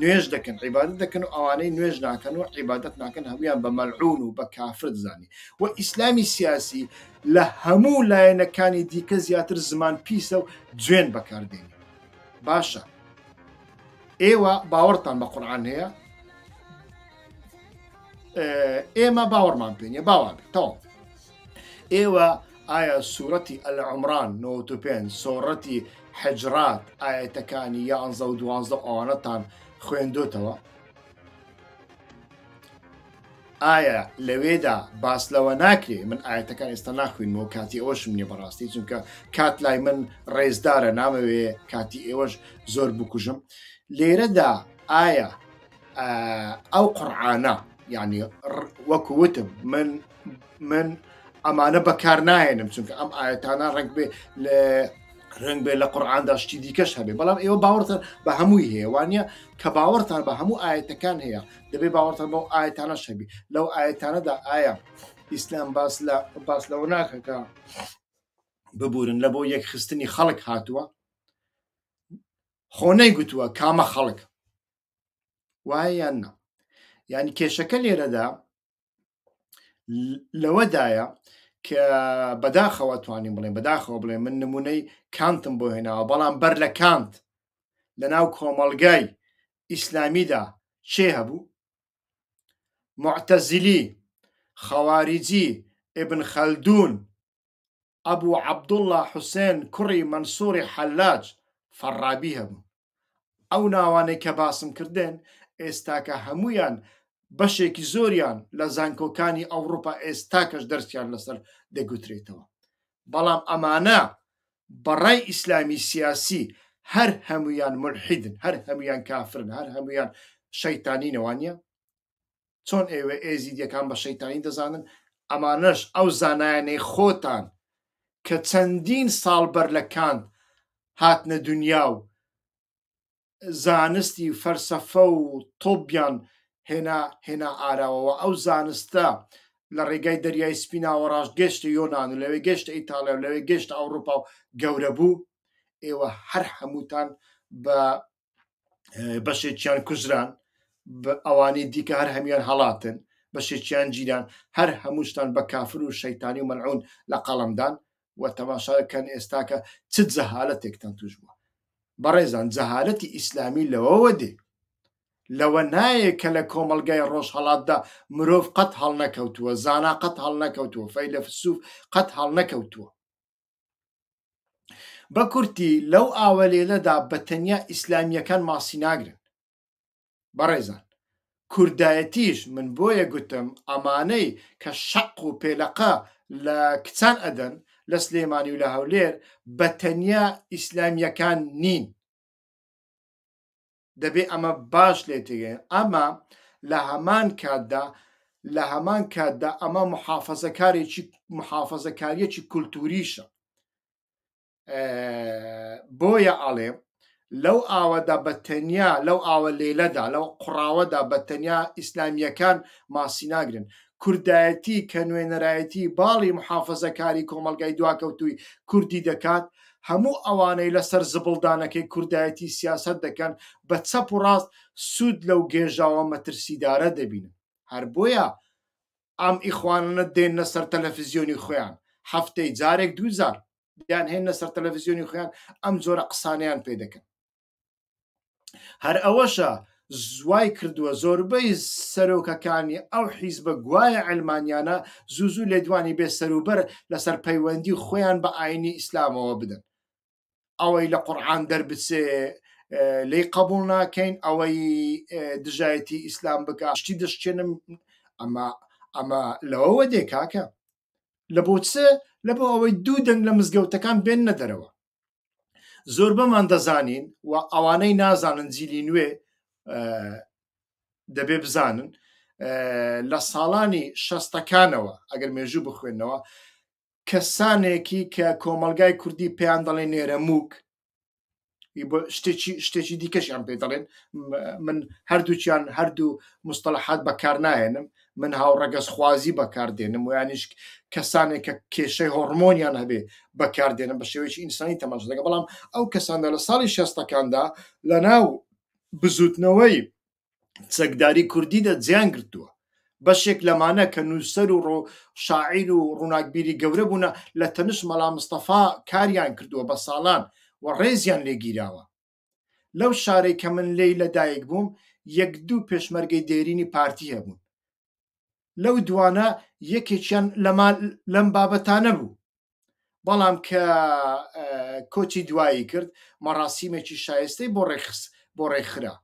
نوێژ دەکەن عیبادت دەکەن و ئەوانەی نوێژ ناکەن و عیبادت ناکەن هەمویان بە مەلعون و بە کافرت زانی و ئیسلامی سیاسی لە هەموو لایەنەکانی دیکە زیاتر زمان پیسە و جوێن بەکاردێنی باشە ئێوە باوەڕتان بە قورآان هەیە ئێمە باوەڕمان پێنیە باوان بێتەوە ئێوە ئایا سوورەتی ئەلعمران 95 سۆڕەتی حەجرات ئاەتەکانی یانزە و دوانزە ئەوانەتان خوێندوتەوە ئایا لەوێدا باس لەوە ناکرێ من ئاەتەکان ئێستا ناخوینەوە کاتی ئەوەشم نیە بەڕاستی چونکە کات لای من ڕێزدارە نامەوێ کاتی ئێوەش زۆر بکوژم لێرەدا ئایا ئەو قڕعاە یعنی وەکووتم من من ئەمانە بەکار نایێنم چونکە ئەم ئاەتانە ڕنگ بێ لە ڕنگ بێ لە قورآاندا شتی دیکەش هەبێ بەڵام ئێوە باوەتان بە هەمووی هەیەوانە کە باوەتان بە هەموو ئاەتەکان هەیە دەبێ باوەتان بەو ئاەتانە شەبی لەو ئاەتانەدا ئایا ئیسلام باس لە باس لەەوە ناکەکە ببورن لە بۆ یەک خستنی خەڵک هاتووە خۆنەی گوتووە کامە خەڵک وایە یان نا ینی کێشەکە لێرەدا لەوەدایە کە بەداخەوە توانین بڵێن بەداخەوە بڵێ من نمونەی کانتم بۆ هێناوە بەڵام بەر لە کانت لە ناو کۆمەلگای ئیسلامیدا چێ هەبوو معتەزیلی خەواریجی ئبن خەلدون ئەبوو عەبدوڵله حوسێن کوڕی منسووری حەلاج فەڕابی هەبوو ئەو ناوانەی کە باسم کردێن ئێستاکە هەمویان بەشێکی زۆریان لە زانکۆکانی ئەوروپا ئێستا کەش دەستیان لەسەر دەگوترێتەوە بەڵام ئەمانە بەڕای ئیسلامی سیاسی هەر هەمویان مرحیدن هەر هەمویان کافرن هەر هەمویان شەیتانی نەوانە چۆن ئێوە ئێزیدیەکان بە شەیتانی دەزانن ئەمانەش ئەو زانایانەی خۆتان کە چەندین ساڵ بەر لە کانت هاتنە دنیا و زانستی فەرسەفە و تۆبیان هێنا هێنا ئاراوەوە ئەو زانستە لە ڕێگای دەریای سپیناوە ڕاش گەشتی یۆناان و لەوێ گەشت ئیتالیا و لەوێ گەشت ئەوروپا و گەورە بوو ئێوە هەر هەمووتان بە بەشێکیان کوژران ئەوانەی دیکە هەر هەمیان هەڵاتن بەشێکیان جیران هەر هەمووشتان بە کافر و شەیتانی و مەلعون لە قەڵمدان وە تەماشاەکەن ئێستاکە چ جەهالەتێکتان توش بووە بەڕێزان جەهالەتی ئیسلامی لەوەوە دێ لەوە نایە کە لە کۆمەلگای ڕۆژهڵاتدا مرۆڤ قەت هەڵ نەکەوتووە زانا قەت هەڵ نەکەوتووە فەی لە فسوف قەت هەڵ نەکەوتووە بە کورتی لەو ئاوەلێلەدا بە تەنیا ئیسلامیەکان ماسی ناگرن بەڕێزان کوردایەتیش من بۆیە گوتم ئەمانەی کە شەق و پێلەقا لە کچان ئەدەن لە سلێمانی و لە هەولێر بە تەنیا ئیسلامیەکان نین دەبێ ئەمە باش لێ تێگەن ئەمە لە هەمان کاتدا لە هەمان کاتدا ئەمە محافەزەکارێکی محافەزەکاریەکی کولتوریشە بۆیە ئەڵێ لەو ئاوەدا بە تەنیا لەو ئاوە لێلەدا لەو قڕاوەدا بە تەنیا ئیسلامیەکان ماسی ناگرن کوردایەتی کە نوێنەرایەتی باڵی محافەزەکاری کۆمەلگای دواکەوتوی کوردی دەکات هەموو ئەوانەی لەسەر زبڵدانەکەی کوردایەتی سیاست دەکەن بە چەپ و ڕاست سوود لەو گێژاوە مەترسیدارە دەبینن هەر بۆیە ئەم ئیخوانە دێنە سەر تەلەڤزیۆنی خۆیان هەفتەی جارێک دوزار دیان هێنە سەر تەلەڤزیۆنی خۆیان ئەم جۆرە قسانیان پێ دەکەن هەر ئەوەشە زوای کردووە زۆربەی سەرۆکەکانی ئەو حیز بە گوایە ئەلمانیانە زوو زوو لێدوانی بێ سەروبەر لەسەر پەیوەندی خۆیان بە ئاینی ئیسلامەوە بدەن ئەوەی لە قورآان دەربچێ لی قبول ناکەین ئەوەی دژایەتی ئیسلام بکشتی دەشتێنم ئەمە ئەمە لەوەوە دێ کاکە لە بۆچە لە بۆ ئەوەی دوو دەنگ لە مزگەوتەکان بێن نەدەرەوە زۆر بەمان دەزانین و ئەوانەی نازانن جیلی نوێ دەبێ بزانن لە ساڵانی شەستەکانەوە ئەگەر مێژوو بخوێنەوە کەسانێکی کە کۆمەلگای کوردی پێیان دەڵێ نێرە موک شتێکی شتێکی دیکەشیان پێ دەڵێن من هەردووچیان هەردوو مستەلحات بەکار نایێنم من هاوڕەگەز خوازی بەکاردێنم ویانیش کەسانێک کە کێشەی هۆرمۆنیان هەبێ بەکاردێنم بە شێوەیەکی ئینسانی تەماش دەکە بەڵام ئەو کەساندا لە ساڵی شێستەکاندا لە ناو بزوتنەوەی چەکداری کوردی دە جیان گرتووە بەشێک لەمانە کە نووسەر و شاعیر و ڕووناکبیری گەورە بوون لە تەنش مەلا مستەفا کاریان کردووە بە ساڵان و ڕێزیان لێگیراوە لەو شارەی کە من لی لەدایک بووم یەک دوو پێشمەرگەی دێرینی پارتی هەبوون لەو دوانە یەکێکیان لەم بابەتانە بوو بەڵام کە کۆچی دوایی کرد مەڕاستیمێکی شایستەی بۆ ڕێخست بۆ ڕێکخرا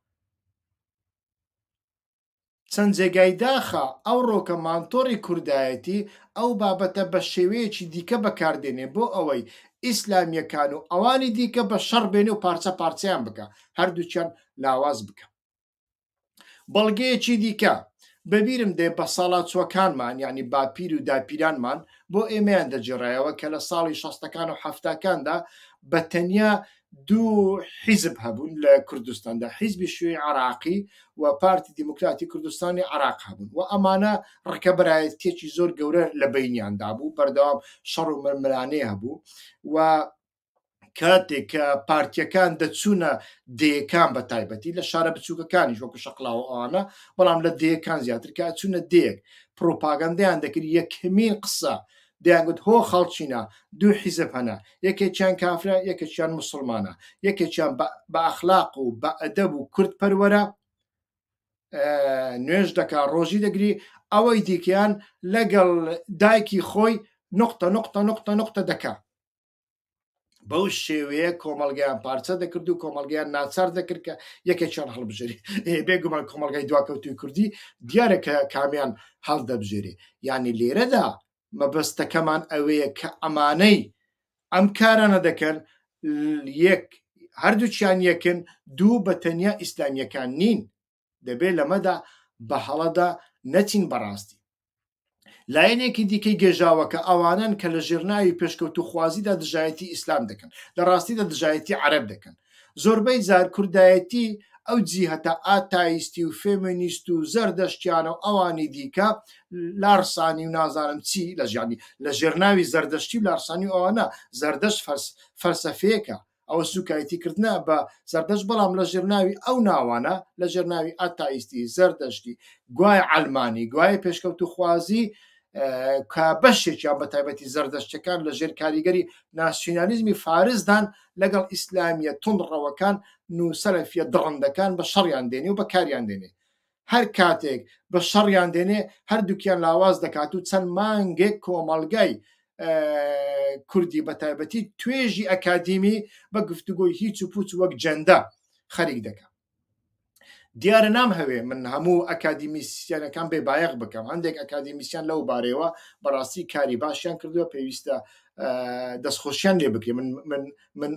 چەند جێگای داخە ئەو ڕۆکە مانتۆڕی کوردایەتی ئەو بابەتە بە شێوەیەکی دیکە بەکاردێنێ بۆ ئەوەی ئیسلامیەکان و ئەوانی دیکە بە شەڕ بێنێ و پارچە پارچیان بکە هەردووچەند لاواز بکە بەڵگەیەکی دیکە بەبیرم دێ بە ساڵات چوەکانمان یعنی باپیر و داپیرانمان بۆ ئێمەیان دەجێڕایەوە کە لە ساڵی شەستەکان و هەفتەکاندا بە تەنیا دوو حیزب هەبوون لە کوردستاندا حیزبی شوێ عراقی و پارتی دیموکراتی کوردستانی عراق هەبوون و ئەمانە ڕکەبرایەتێکی زۆر گەورە لە بینیاندا بوو بەردەوام شەڕ و مەرملانەیە هەبوو و کاتێک کە پارتیەکان دەچوونە دەیەکان بە تایبەتی لە شارە بچووکەکانی وەکو شەقلاوانە بەڵام لە دەیەکان زیاتر کە چوونە دێک پرۆپاگەندیان دەکرد یەکمین قسە دەیانگوت هۆ خەڵچینە دوو حیزب هەنا یەکێکیان کافرە یەکێکیان مسلمانە یەکێکیان بە ئەخلاق و بە ئەدەب و کورد پەروەرە نوێژ دەکا ڕۆژی دەگری ئەوەی دیکەیان لەگەڵ دایکی خۆی نقطە نقطە نقطە نقطە دەکا بەو شێوەیە کۆمەلگەیان پارچە دەکرد و کۆمەلگەیان ناچار دەکرد کە یەکێکیان هەڵبژێری بێگومان کۆمەلگای دواکەوتوی کوردی دیارە کە کامیان هەڵدەبژێری یعنی لێرەدا مەبەستەکەمان ئەوەیە کە ئەمانەی ئەم کارانە دەکەن یەک هەردووچیان یەکن دوو بە تەنیا ئیسلامیەکان نین دەبێت لەمەدا بە هەڵەدا نەچین بەڕاستی لایەنێکی دیکەی گێژاوەکە ئەوانن کە لە ژێرناوی پێشکەوت و خوازیدا دژایەتی ئیسلام دەکەن لە ڕاستیدا دژایەتی عرب دەکەن زۆربەی زار کوردایەتی ئەو جیهەتە ئاتایستی و فێمەنیست و زەردەشتیانە و ئەوانی دیکە لارسانی و نازانم چی لە ژیانی لە ژێرناوی زەردەشتی و لارسانی ئەوانە زەردەش فەرسەفەیەەکە ئەوە سوکایەتیکردە بە زەردەش بەڵام لە ژێرناوی ئەو ناوانە لە ژێرناوی ئاتایستی زەردەشتی گوای ئەلمانی گوایە پێشکەوت و خوازی بەشێکیان بە تایبەتی زەردەشتەکان لە ژێر کاریگەری ناسیۆنالیزمی فارزدان لەگەڵ ئیسلامیە تونڕەوەکان نووسەرفیە دڕندەکان بە شەڕیان دێنێ و بەکاریان دێنێ هەر کاتێک بە شەڕیان دێنێ هەردووکیان لاواز دەکات و چەند مانگێک کۆمەلگای کوردی بە تایبەتی توێژی ئەکادیمی بە گفتوگۆی هیچ و پوچ وەک جەندە خەریک دەکات دیارە نام هەوێ من هەموو ئەکادیمیسیانەکان بێ بایەق بکەم هەندێک ئەکادیمیسیان لەو بارەوە بەڕاستی کاری باشیان کردووە پێویستە دەستخۆشیان لێ بکرێ من من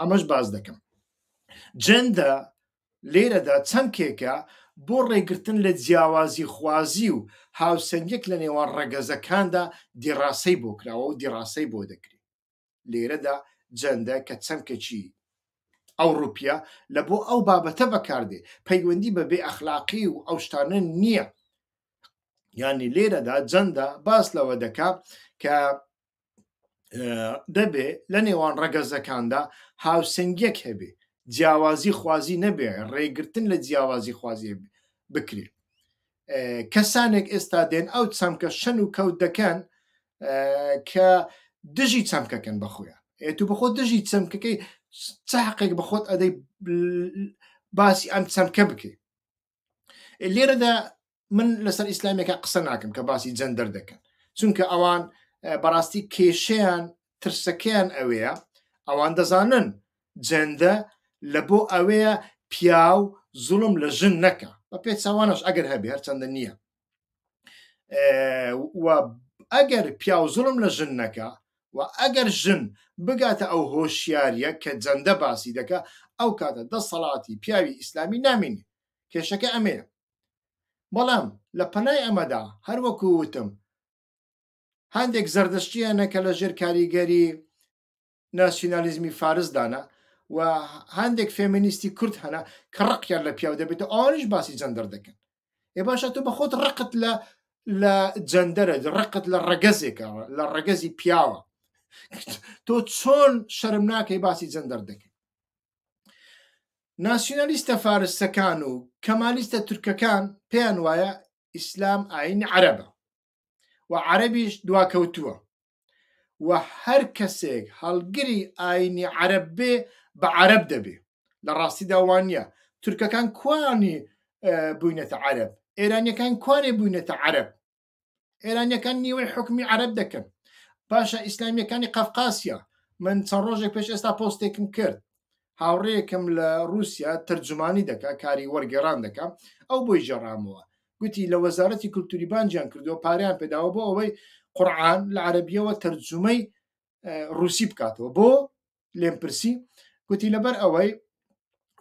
ئەمەش باز دەکەم جندە لێرەدا چەند کێکە بۆ ڕێگرتن لە جیاوازی خوازی و هاوسنگێک لە نێوان ڕەگەزەکاندا دیڕاسی بۆ کراوە و دیڕاسی بۆ دەکرێت لێرەدا جەندە کە چەمکەچی ئەوروپیا لە بۆ ئەو بابەتە بەکاردێ پەیوەندی بە بێ ئەخلاقی و ئەو شتانە نییە ینی لێرەدا جەندا باس لەوە دەکا کە دەبێ لە نێوان ڕەگەزەکاندا هاوسنگەک هەبێ جیاوازی خوازی نەبێ ڕێگرتن لە جیاوازی خوازی بکرێ کەسانێک ئێستا دێن ئەو چەمکە شەن و کەوت دەکەن کە دژی چەمکەکەن بەخۆیان تو بەخۆ دژی چەمکەکەی چه حقێک بە خۆت ئەدەی باسی ئەم چەمکە بکەیت لێرەدا من لەسەر ئیسلامێکە قسە ناکەم کە باسی جەندەر دەکەن چونکە ئەوان بەڕاستی کێشەیان ترسەکەیان ئەوەیە ئەوان دەزانن جەندە لە بۆ ئەوەیە پیاو زوڵم لە ژن نەکە بە پێ چاوانش ئەگەر هەبێ هەرچەندە نییە ئەگەر پیا و زوڵم لە ژن نەکە و ئەگەر ژن بگاتە ئەو هۆشیاریە کە جەندە باسی دەکە ئەو کاتە دەسەڵاتی پیاوی ئیسلامی نامینی کێشەکە ئەمەیە بەڵام لە پەنای ئەمەدا هەروەکو وتم هەندێک زەردەشتیانە کە لە ژێر کاریگەری ناسیۆنالیزمی فارزدانە و هەندێک فێمینیستی کورد هەنا کە ڕقیان لە پیاو دەبێتە ئاریش باسی جەندەر دەکەن ێ باشە تۆ بە خۆت ڕقت لە لە جەندەرە ڕقت لە ڕگەزێکەوە لە ڕگەزی پیاوە تۆ چۆن شەرم ناکەی باسی جەندەر دەکەی ناسیۆنالیستە فارسەکان و کەمالیستە تورکەکان پێیان وایە ئیسلام ئاین عەرەبە و عەرەبیش دواکەوتووە و هەر کەسێک هەڵگری ئاینی عەرەب بێ بە عەرەب دەبێ لە ڕاستیدا وانە تورکەکان کوانی بووینەتە عەرەب ئێرانیەکان کوانێ بووینەتە عەرەب ئێرانیەکان نیوەی حکمی عەرەب دەکەن پاشا ئیسلامیەکانی قەفقاسیە من چەند ڕۆژێک پێش ئێستا پۆستێکم کرد هاوڕەیەکم لە رووسیا ترجمانی دەکا کاری وەرگێران دەکەم ئەو بۆی ژێڕامەوە گوتی لە وەزارەتی کولتوری بانجیان کردووە پاریان پێداوە بۆ ئەوەی قورآان لە عربیەوە ترجمەی رووسی بکاتەوە بۆ لێمپرسی گوتی لەبەر ئەوەی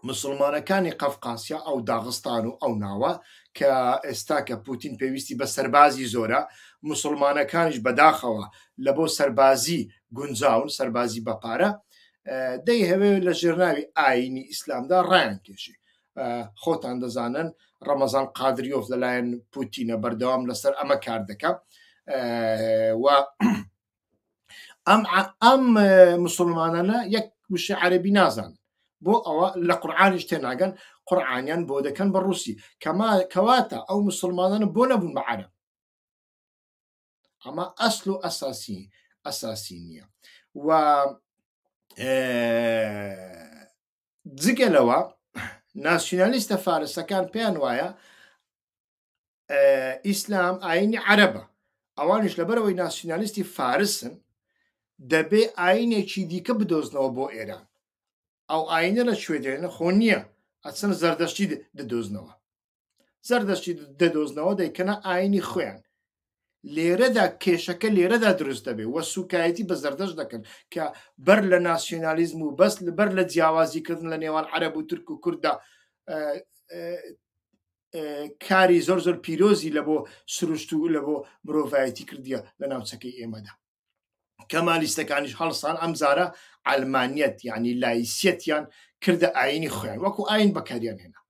مسلمانەکانی قەفقاسیا ئەو داغستان و ئەو ناوە کە ئێستا کە پوتین پێویستی بە سەربازی زۆرە مسلمانەکانیش بەداخەوە لە بۆ سەربازی گونجاون سەربازی بەپارە دەی هەوێ لە ژێرناوی ئاینی ئیسلامدا ڕایان کێشی خۆتان دەزانن ڕەمەزان قادریۆف لەلایەن پوتینە بەردەوام لەسەر ئەمە کار دەکە و ئەم ئەم مسلمانانە یەک وشە عەربی نازان بۆ ئەوە لە قورآانیش تێناگەن قورآانیان بۆ دەکەن بە ڕووسی کەواتە ئەو مسلمانانە بۆ نەبوون بە عرب ئەمە ئەسل و ئەساسی ئەساسی نییە و جگەلەوە ناسیۆنالیستە فارسەکان پێیان وایە ئیسلام ئاینی عەرەبە ئەوانش لەبەرەوەی ناسیۆنالیستی فارسن دەبێ ئاینێکی دیکە بدۆزنەوە بۆ ئێران ئەو ئاینە لە شوێدێنە خۆ نییە ئەچەند زەردەشتی دەدۆزنەوە زەردەشتی دەدۆزنەوە دەیکەنە ئاینی خۆیان لێرەدا کێشەکە لێرەدا دروست دەبێت وە سوکایەتی بە زەردەش دەکەن کە بەر لە ناسیۆنالیزم و بەس بەر لە جیاوازیکردن لە نێوان عەرب و ترک و کووردا کاری زۆر زۆر پیرۆزی لە بۆ سروشت و لە بۆ مرۆڤایەتی کردیە لە ناوچەکەی ئێمەدا کەمالیستەکانیش هەڵسان ئەمزارە ئەلمانیت یعنی لایسیەتیان کردە ئاینی خۆیان وەکو ئاین بەکاریان هێنا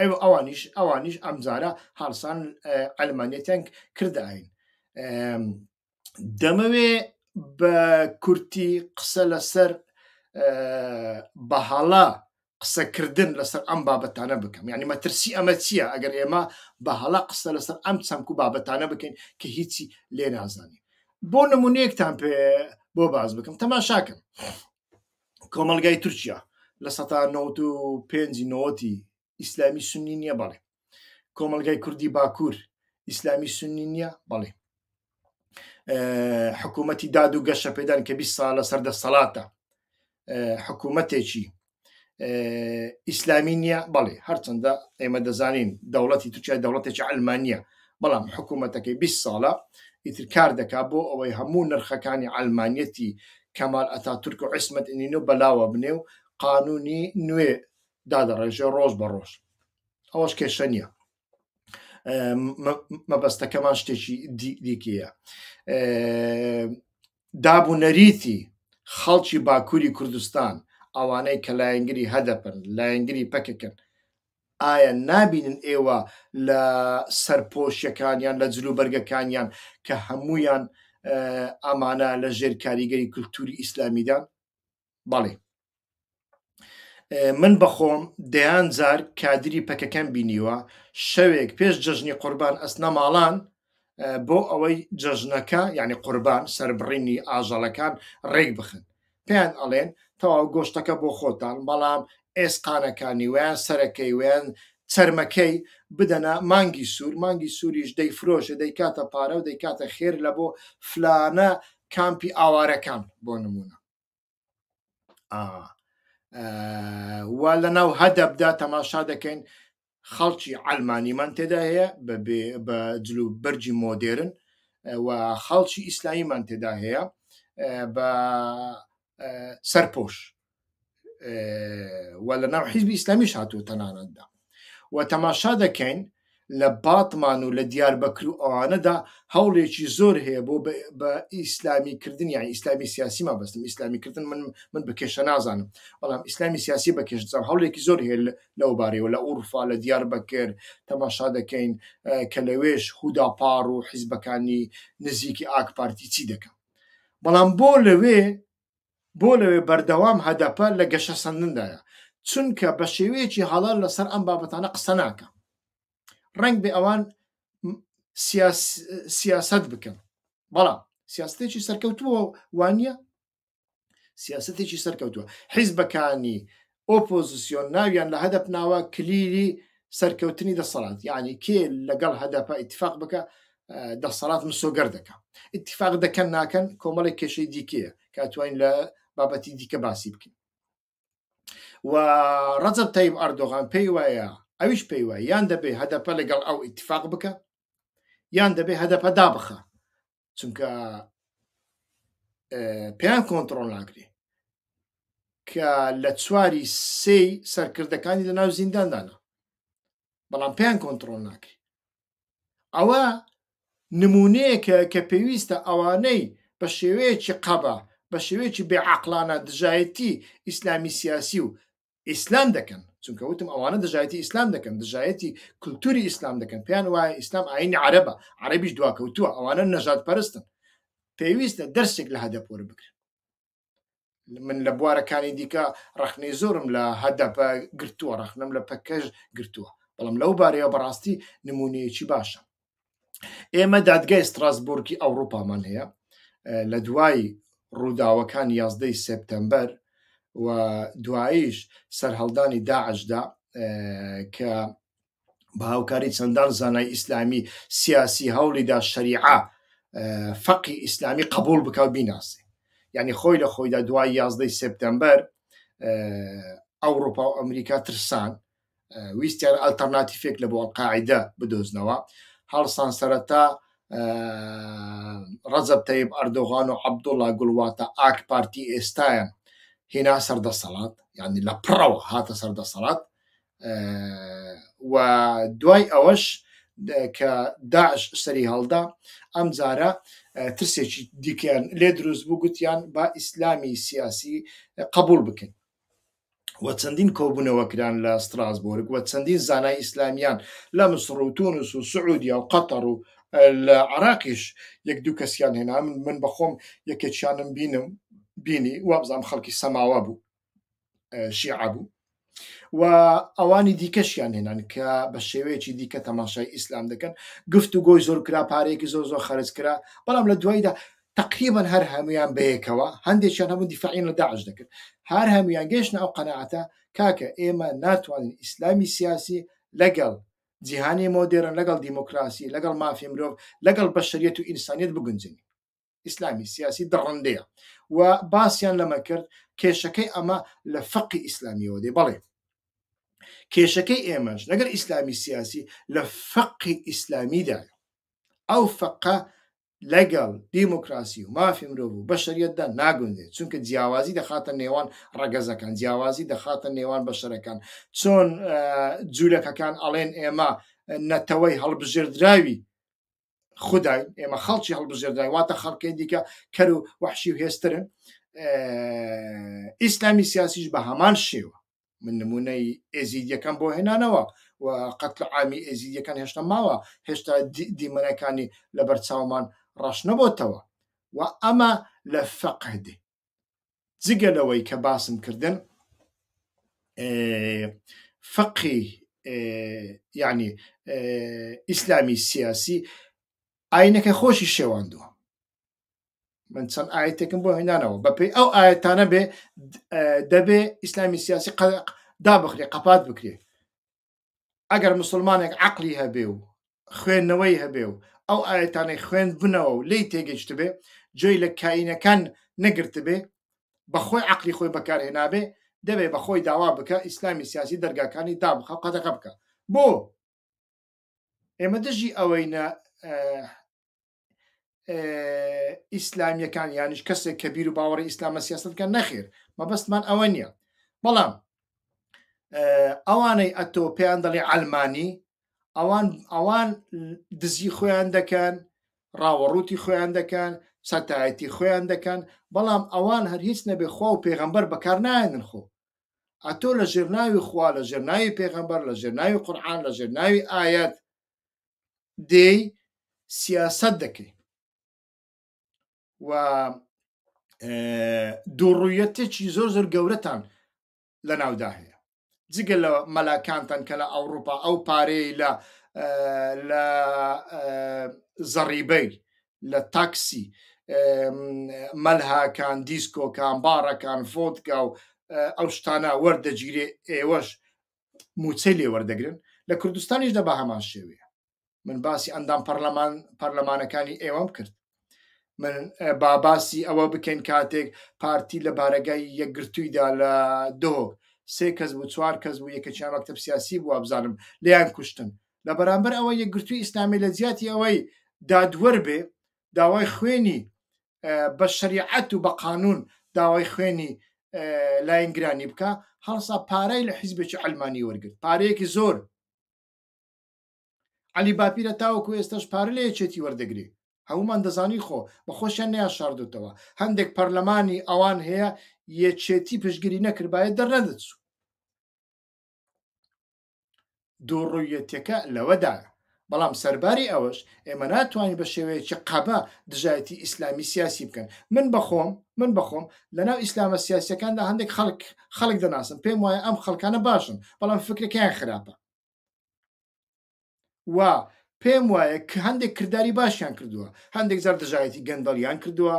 ئەو ئەوانیش ئەوانیش ئەمزارە هەڵسان ئەلمانەتەنگ کردین دەمەوێ بە کورتی قسە لەسەر بەهاڵا قسەکردن لەسەر ئەم بابەتانە بکەم یعنی مەترسی ئەمە چییە ئەگەر ئێمە بەهاڵا قسە لەسەر ئەم چەمک و بابەتانە بکەین کە هیچی لێ نازانانی بۆ نمونەیەکتان پێ بۆ باز بکەم تەماشاکەم کۆمەلگای تورکیا لە سە 95 نۆتی ئیسلامی سنی نییە بەڵێ کۆمەلگای کوردی باکوور ئیسلامی سنی نییە بەڵێ حکوومەتی داد و گەشە پێدان کە 20 ساڵە سەردە سەڵاتە حکوومەتێکی ئیسلامی نییە بەڵێ هەرچەندە ئێمە دەزانین دەوڵەتی توچای دەوڵەتێکی ئەلمانیا بەڵام حکوومەتەکەی 20 ساڵە ئیتر کار دەکا بۆ ئەوەی هەموو نرخەکانی ئەلمانەتی کەمال ئەتا تورک و عسمەت ئینینۆ بەلاوە بنێ و قانونی نوێ دادەڕێژێ ڕۆژ بە ڕۆژ ئەوەش کێشە نییە مەبەستەکەمان شتێکی دیکەیە دابوونەریتی خەڵکی باکووری کوردستان ئەوانەی کە لایەنگری هەدەپن لایەنگری پەکەکەن ئایا نابینن ئێوە لە سەرپۆشیەکانیان لە جلوبەرگەکانیان کە هەمویان ئەمانە لە ژێر کاریگەری کولتوری ئیسلامیدان بەڵێ من بەخۆم دەیان جار کادری پەکەکەم بینیوە شەوێک پێش جژنی قوربان ئەسنە ماڵان بۆ ئەوەی جژنەکە یعنی قوربان سربڕینی ئاژەڵەکان ڕێک بخن پێیان ئەڵێن تەواو گۆشتەکە بۆ خۆتان بەڵام ئێسقانەکانی ویان سەرەکەی وێن چەرمەکەی بدەنا مانگی سوور مانگی سووریش دەیفرۆشە دەیکاتە پارە و دەیکاتە خێر لە بۆ فلانە کامپی ئاوارەکان بۆ نمونە. وا لە ناو هەدەبدا تەماشا دەکەین خەڵکی ئەلمانیمان تێدا هەیە بە جلو بەرجی مۆدێرن و خەڵکی ئیسلاییمان تێدا هەیە بە سەرپۆش و لە ناو حیزبی ئیسلامیش هاتوو تەنانەتدا و تەماشا دەکەین لە باتمان و لە دیاربەکر و ئەوانەدا هەوڵێکی زۆر هەیە بۆ بە ئیسلامیکردن یا ئیسلامی سیاسی ما بەستم ئیسلامیکردن من من بکێشە نازانم بەڵام ئیسلامی سیاسی بەکێشە هەوڵێکی زۆر هەیە لەوبارەوە لە ئوروفا لە دیاربەکر تەماشا دەکەین کە لەوێش هوداپار و حیزبەکانی نزیکی ئاکپارتی چی دەکەم بەڵام بۆ لەوێ بۆ لەوێ بەردەوام هەدەپە لە گەشە سندندایە چونکە بە شێوەیەکی هەڵال لەسەر ئەم بابەتانە قسە ناکەم ڕنگ بێ ئەوان سیاست بکەن بەڵام سیاستێکی سەرکەوتووە وانە سیاستێکی سەرکەوتووە حیزبەکانی ئۆپۆزیسیۆن ناویان لە هەدەپ ناوە کلیلی سەرکەوتنی دەسەڵات یعنی کێ لەگەڵ هەدەپە ئاتفاق بکە دەسەڵات مسۆگەر دەکە ئاتفاق دەکەن ناکەن کۆمەڵی کێشەی دیکەیە کاتوانین لە بابەتی دیکە باسی بکەین و ڕەزب تایب ئەردۆغان پێی وایە ئەویش پێی وای یان دەبێ هەدەپە لەگەڵ ئەو ئیتفاق بکە یان دەبێ هەدەپە دابخە چونکە پێیان کۆنتترۆل ناکرێ کە لە چواری سێی سەرکردەکانی لەناو زینداندانە بەڵام پێیان کۆنتترۆل ناکرێ ئەوە نمونەیەکە کە پێویستە ئەوانەی بە شێوەیەکی قەبە بە شێوەیەکی بێعقلانە دژایەتی ئیسلامی سیاسی و ئیسلام دەکەن چونکە وتم ئەوانە دەژایەتی ئیسلام دەکەن دژایەتی کللتوری ئیسلام دەکەن پێیان وایە ئیسلام ئاین عربە عربیش دواکەوتووە ئەوانە نەژات پەرستن پێویستە دەرسێک لە هەدەپۆرە بکرێن من لە بوارەکانی دیکە ڕخنەی زۆرم لە هەدەپە گرتووە ڕخنم لە پەکەژ گرتووە بەڵام لەو بارەیە بەڕاستی نمونەیەکی باشە ئێمە دادگای استراسبورگی ئەوروپامان هەیە لە دوای ڕووداوەکان یازدەی سپتمبەر و دواییش سەررهڵدانی داعشدا کە بە هاوکاری چەندان زانای ئیسلامی سیاسی هەولیدا شەریعە فەقی ئیسلامی قبول بکە بیناسی یعنی خۆی لە خۆیدا دوای یازدەی سپتمبەر ئەوروپا و ئەمریکا ترسان ویستیان ئەلتەرناتیفێک لە بۆ قاعدە بدۆزنەوە هەڵسان سەرەتا ڕزب تەیب ئەردۆغان و عبدوڵا گوڵواتە ئاک پارتی ئێستایان هێنا سەردەسەڵات یعنی لە پڕەوە هاتە سەردەسەڵات و دوای ئەوەش کە داعش سەری هەڵدا ئەم جارە ترسێکی دیکەیان لێ دروست بوو گوتیان با ئیسلامی سیاسی قبول بکەین وە چەندین کۆبوونەوەکران لە ستراسبورگ وە چەندین زانای ئیسلامیان لە مسرڕوتونس و سعودیا و قەتەر و لە عراقیش یەک دوو کەسیان هێنا من من بەخۆم یەکێکیانم بینم بینی وابزام خەڵکی سەماوە بوو شیع بوو و ئەوانی دیکەشیان هێنان کە بە شێوەیەکی دیکە تەماشای ئیسلام دەکەن گفت و گۆی زۆر کرا پارێکی زۆر زۆر خەرج کرا بەڵام لە دوایدا تقریبا هەر هەمویان بەیەکەوە هەندێکیان هەموو دیفاعین لە داعش دەکرد هەر هەمویان گەشتە ئەو قەنەعاتە کاکە ئێمە ناتوانین ئیسلامی سیاسی لەگەڵ جیهانی مۆدێرن لەگەڵ دیموکراسی لەگەڵ مافی مرۆڤ لەگەڵ بەشریەت و ئینسانیت بگونجین ئیسلامی سیاسی دڕندەیە و باسییان لەمە کرد کێشەکەی ئەمە لە فەقی ئیسلامیەوە دێ بڵێ کێشەکەی ئێمەش لەگەر ئیسلامی سیاسی لە فەقی ئیسلامیدایە ئەو فەقە لەگەڵ دیموکراسی و مافی مرۆڤ و بە شەریەتدا ناگوندێ چونکە جیاوازی دەخاتە نێوان ڕەگەزەکان جیاوازی دەخاتە نێوان بەشەرەکان چۆن جوولەکەکان ئەڵێن ئێمە نەتەوەی هەڵبژێردراوی خدای ئێمە خەڵکی هەڵبژێردای واتە خەڵکەی دیکە کەر و وحشی و هێسترن ئیسلامی سیاسیش بە هەمان شێوە من نمونەی ئێزیدیەکەم بۆ هێنانەوە و قەتل عامی ئێزیدیەکان هێشتا ماوە هێشتا دیمەنەکانی لە بەرچاومان ڕەش نەبتەوە و ئەمە لە فەقهدێ جگەلەوەی کە باسم کردن فقی یعنی ئیسلامی سیاسی ئاینەکە خۆشی شێواندووە من چەند ئاەتێکم بۆ هێنانەوە بەپی ئەو ئاەتانە بێ دەبێ ئیسلامی سیاسی دابخرێ قەپات بکرێ ئەگەر مسلمانێک عقلی هەبێ و خوێندنەوەی هەبێ و ئەو ئاەتانەی خوێند بنەوە و لی تێگەشت بێ جوێی لە کاینەکان نەگرت بێ بەخۆی عقلی خۆی بەکارهێنابێ دەبێ بەخۆی داوا بکە ئیسلامی سیاسی دەرگاکانی دابخە قەتەکە بکە بۆ ئێمە دژی ئەوەی ئیسلامیەکان یانیش کەسێک کە بیر و باوەڕی ئیسلامە سیاستکان نەخیر مەبەستمان ئەوە نییە بەڵام ئەوانەی ئەتۆ پێیان دەڵێ ئەلمانی ئەوان ئەوان دزی خۆیان دەکەن ڕاوەڕوتی خۆیان دەکەن سەتایەتی خۆیان دەکەن بەڵام ئەوان هەر هیچ نەبێ خوا و پێغەمبەر بەکار نایەنن خۆ ئەتۆ لە ژێرناوی خوا لە ژێرناوی پێغەمبەر لە ژێرناوی قورآان لە ژێرناوی ئاەت دێی سیاست دەکەی و دوڕویەتێکی زۆر زۆر گەورەتان لە ناودا هەیە جگە لە مەلاکانتان کە لە ئەوروپا ئەو پارەی لە لە زەڕیبەی لە تاکسی مەلهاکان دیسکۆکان باڕەکان فۆتکە و ئەو شتانە وەردەگیرێ ئێوەش موچەی لێ وەردەگرن لە کوردستانیش دەبا هەمان شێوەیە من باسی ئەندام پەرلەمان پەرلەمانەکانی ئێوەم کرد باباسی ئەوە بکەین کاتێک پارتی لە بارەگای یەکگرتوویدا لە دۆک سێ کەس بوو چوار کەس بوو یەکە چیان مەکتب سیاسی بوو ئابزانم لیان کوشتن لە بەرامبەر ئەوە یەکگرتووی ئیسلامی لە زیاتی ئەوەی دادوەر بێ داوای خوێنی بە شریعەت و بە قانون داوای خوێنی لاینگرانی بکە هەڵسا پارەی لە حیزبێکی ئەلمانی وەرگرت پارەیەکی زۆر علی باپیرە تاوەکو ئێستاش پارە لە یەچێتی وەردەگری هەمومان دەزانی خۆ بە خۆشیان نیان شاردوتەوە هەندێک پەرلەمانی ئەوان هەیە یەچێتی پشگیری نەکردباە دەرنەدەچوو دووڕوویەتەکە لەوەدایە بەڵام سەرباری ئەوەش ئێمە ناتوانین بە شێوەیەکی قەبە دژایەتی ئیسلامی سیاسی بکەن من بەخۆم من بەخۆم لەناو ئیسلامە سیاسەکاندا هەندێک خەڵک خەڵک دەناسم پێم وایە ئەم خەڵکانە باشن بەڵام فکرەکەیان خراپە وا پێم وایە کە هەندێک کردداری باشیان کردووە هەندێک زار دژایەتی گەندەڵیان کردووە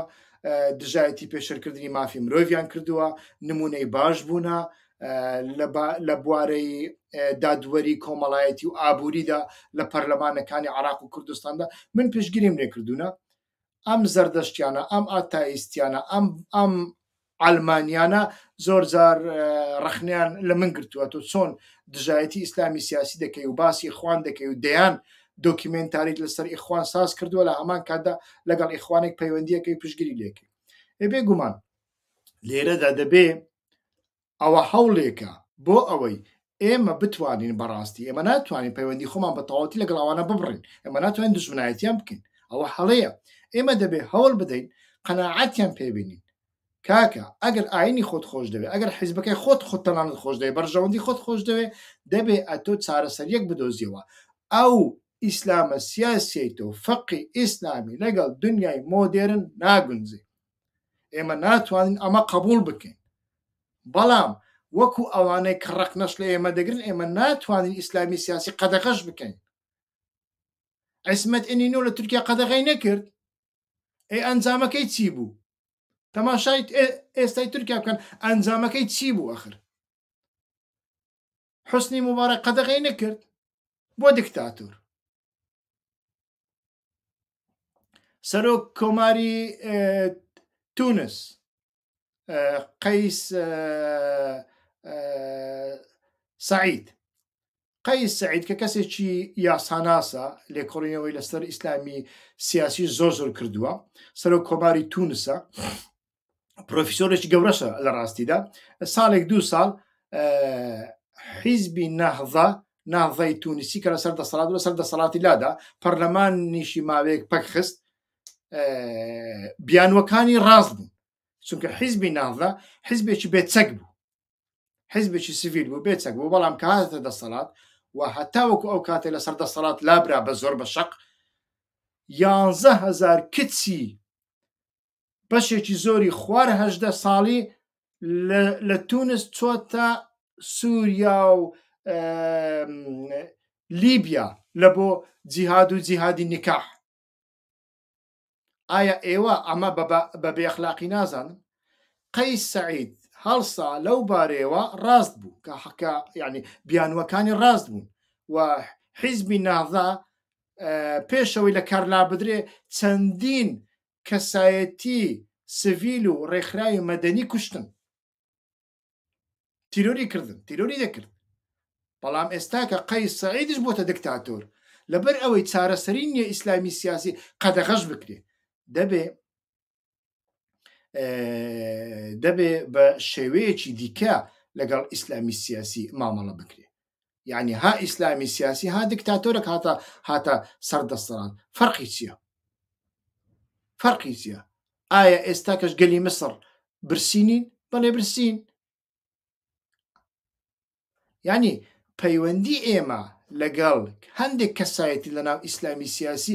دژایەتی پێشەرکردنی مافی مرۆڤیان کردووە نمونەی باش بوونا لە بوارەی دادوەری کۆمەڵایەتی و ئابووریدا لە پەرلەمانەکانی عراق و کوردستاندا من پێشگیریم لێکردوونە ئەم زەردەشتیانە ئەم ئاتایستیانە ئەم ئەم ئالمانیانە زۆر زار ڕخنیان لە من گرتووە تۆ چۆن دژایەتی ئیسلامی سیاسی دەکەی و باسی خوان دەکەی و دەیان دۆکیمنتاریت لەسەر ئیخوان ساز کردووە لە هەمان کاتدا لەگەڵ ئیخوانێک پەیوەندیەکەی پشگیری لێکی ئێبێ گومان لێرەدا دەبێ ئەوە هەوڵێکە بۆ ئەوەی ئێمە بتوانین بەڕاستی ئێمە ناتوانین پەیوەندی خۆمان بەتەواتی لەگەڵاوانە ببڕین ئێمە ناتوانین دژمنایەتیان بکەین ئەوە هەڵەیە ئێمە دەبێ هەوڵ بدەین قەنەعاتیان پێبینین کاکە ئەگەر ئاینی خۆت خۆش دەوێ ئەگەر حیزبەکەی خۆت خۆتەنانت خۆش دەوێ بەرژەوەندی خۆت خۆش دەوێ دەبێ ئە تۆ چارەسەریەک بدۆزیەوە ئەو ئیسلامە سیاسیت و فەقی ئیسلامی لەگەڵ دنیای مۆدێرن ناگونجی ئێمە ناتوانین ئەمە قبول بکەین بەڵام وەکو ئەوانەی کڕقنەش لە ئێمە دەگرن ئێمە ناتوانین ئیسلامی سیاسی قەدەقەش بکەین عسمەت ئەنینۆ لە تورکیا قەدەغی نەکرد ئێ ئەنجامەکەی چی بوو تەماشای ئێستای تورکیا بکەن ئەنجامەکەی چی بوو ئەخر حسنی مبارە قەدەغی نەکرد بۆ دیکتاتور سەرۆک کۆماری اه، تونس اه، قەیس اه، سعید قەیس سعید کە کەسێکی یاساناسە لێکۆڕینەوەی لەسەر ئیسلامی سیاسی زۆر زۆر کردووە سەرۆک کۆماری تونسە پرۆفیسۆرێکی گەورەشە لە ڕاستیدا ساڵێک دو ساڵ حیزبی نەهضە ناڤی تونسی کە لەسەر دەسەڵات لەسەر دەسەڵاتی لادا پەرلەمانیشی بيك پەکخست بیانوەکانی ڕاست بوون چونکە حیزبی ناڵدا حیزبێکی بێچەک بوو حیزبێکی سیڤیل بوو بێچەک بوو بەڵام کاتە دەسەڵات و هەتاوەکو ئەو کاتێ لەسەر دەسەڵات لابرا بە زۆر بە شەق یانزە هزار کچی بەشێکی زۆری خوارهدە ساڵی لە تونس چۆتە سووریا و لیبیا لە بۆ جیهاد و جیهادی نکاح ئایا ئێوە ئەمە بە بێخلاقی نازانن قەی سعید هەڵسا لەو بارەوە ڕاست بوو کە حەکە ینی بیانوەکانی ڕاست بوون و حیزبی ناغدا پێشەوەی لە کارلا بدرێ چەندین کەسایەتی سڤیل و ڕێکخراوی مەدەنی کوشتن تیرۆری کردن تیرۆری دەکرد بەڵام ئێستا کە قەی سعیدش بۆتە دکتاتۆر لەبەر ئەوەی چارەسەری نییە ئیسلامی سیاسی قەدەغەش بکرێت دەبێ دەبێ بە شێوەیەکی دیکە لەگەڵ ئیسلامی سیاسی مامەڵە بکرێ یعنی ها ئیسلامی سیاسی ها دیکتاتۆرە هاتە هاتە سەردەستران فەرقی چییە فەرقی چییە ئایا ئێستا کەش گەلی مسر برسینین بەڵێ برسین ینی پەیوەندی ئێمە لەگەڵ هەندێک کەسایەتی لەناو ئیسلامی سیاسی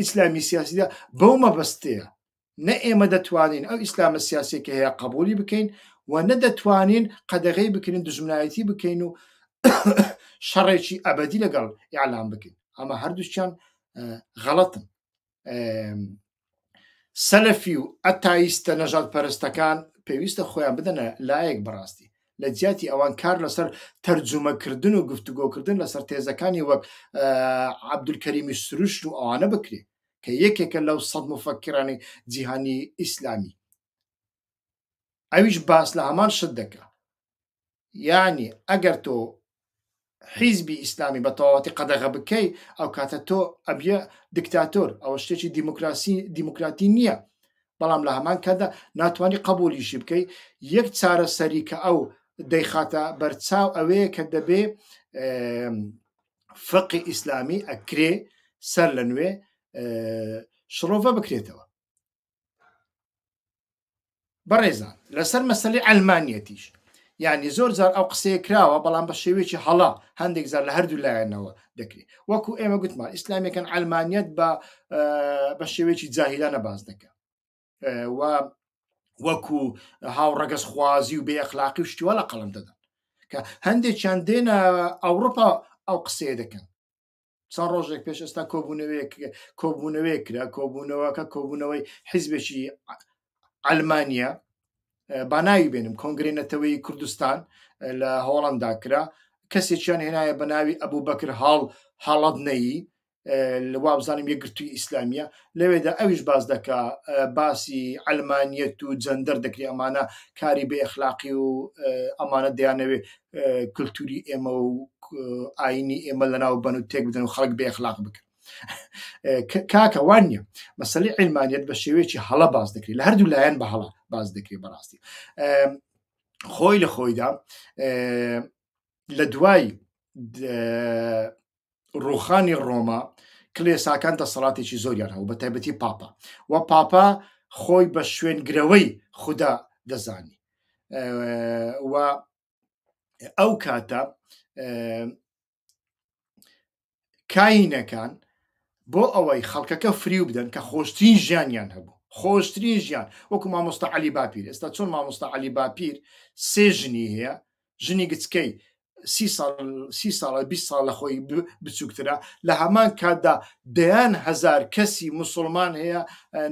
ئیسلامی سیاسیدا بەو مەبەستەیە نە ئێمە دەتوانین ئەو ئیسلامە سیاسێکی هەیە قبولی بکەین و نەدەتوانین قەدەغی بکردن دژمنایەتی بکەین و شەڕێکی ئەبدی لەگەڵ یاعلام بکەین ئەمە هەردووشیان غەڵەتن سەلەفی و ئەتایستە نەژات پەرستەکان پێویستە خۆیان بدەنە لایەک بەڕاستی لە جیاتی ئەوان کار لەسەر تەرجمەکردن و گفتوگۆکردن لەسەر تێزەکانی وەک عبدولکەریمی سروشت و ئەوانە بکرێ کە یەکێکە لەو سەد مفەکرانی جیهانی ئیسلامی ئەویش باس لە هەمان شت دەکە یعنی ئەگەر تۆ حیزبی ئیسلامی بە تەواتی قەدەغە بکەی ئەو کاتە تۆ ئەبیە دیکتاتۆر ئەوە شتێکی دیموکراسی دیموکراتی نییە بەڵام لە هەمان کەدا ناتوانانی قبولیشی بکەی یەک چارە سەری کە ئەو دەیخاتە بەرچاو ئەوەیە کە دەبێ فقی ئیسلامی ئەکرێ سەر لە نوێ شرۆڤە بکرێتەوە بەڕێزان لەسەر مەسلی ئەلمانیەتیش یعنی زۆر زار ئەو قسەیە کراوە بەڵام بە شێوێکی هەڵا هەندێک زار لە هەردوو لایەنەوە دەکرێت وەکو ئێمە گوتمان ئیسلامەکان ئەلمانیت بە بە شێوێکی جاهیلانە باز دەکە و وەکو هاوڕەگەز خوازی و بێخلاقی و شتیوە لە قەڵم دەدەن کە هەندێک چندێنە ئەوروپا ئەو قسێ دەکەن چەند ڕۆژێک پێش ئێستا کۆبوونەوەیەک کۆبوونەوەی کرا کۆبوونەوەکە کۆبوونەوەی حیزبێکی ئەلمانیا باناوی بێنم کۆنگرێنەتەوەی کوردستان لە هۆڵندا کرا کەسێکیان هێنایە بە ناوی ئەبوو بەکر هاڵ هەڵەت نەیی لە وا بزانم یەکگرتووی ئیسلامیە لەوێدا ئەویش باز دەکا باسی ئەلمانیەت و جەندەر دەکری ئەمانە کاری بە ئەخلاقی و ئەمانە دەیانەوێ کللتوری ئێمە و ئاینی ئێمە لەناو بن و تێک بدەن و خەڵک بێ ئەخلاق بکە کاکە وانە مەسلی عیلمانیت بە شێوەیەکی هەڵە باز دەکری لە هەردوو لایەن بە هەڵە باز دەکری بەڕاستی خۆی لە خۆیدا لە دوایی ڕۆخانی ڕۆما کلێساکان دەسەڵاتێکی زۆریان هەوو بە تایبەتی پاپا و پاپا خۆی بە شوێنگرەوەی خوددا دەزانی و ئەو کاتە کاینەکان بۆ ئەوەی خەڵکەکە فریو بدەن کە خۆشترین ژیانیان هەبوو خۆشترین ژیان وەکو مامۆستا علی باپیر ئێستا چۆن مامۆستا علی باپیر سێ ژنی هەیە ژنی گچکەی سی ساڵە 20 ساڵە خۆی بچووکترە لە هەمان کاتدا دەیان هزار کەسی مسلمان هەیە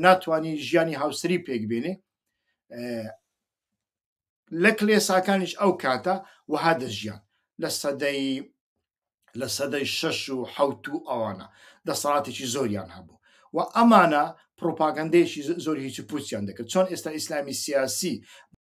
ناتوانانی ژیانی هاوسری پێک بێنێ لە کلێساکانیش ئەو کاتە وها دەژیان لە سەدەی لە سەدەی شەش و حوت و ئەوانە دەسەڵاتێکی زۆریان هەبوو و ئەمانە پرۆپاگەندەیەکی زۆر هیچ پوچیان دەکرد چۆن ئێستا ئیسلامی سیاسی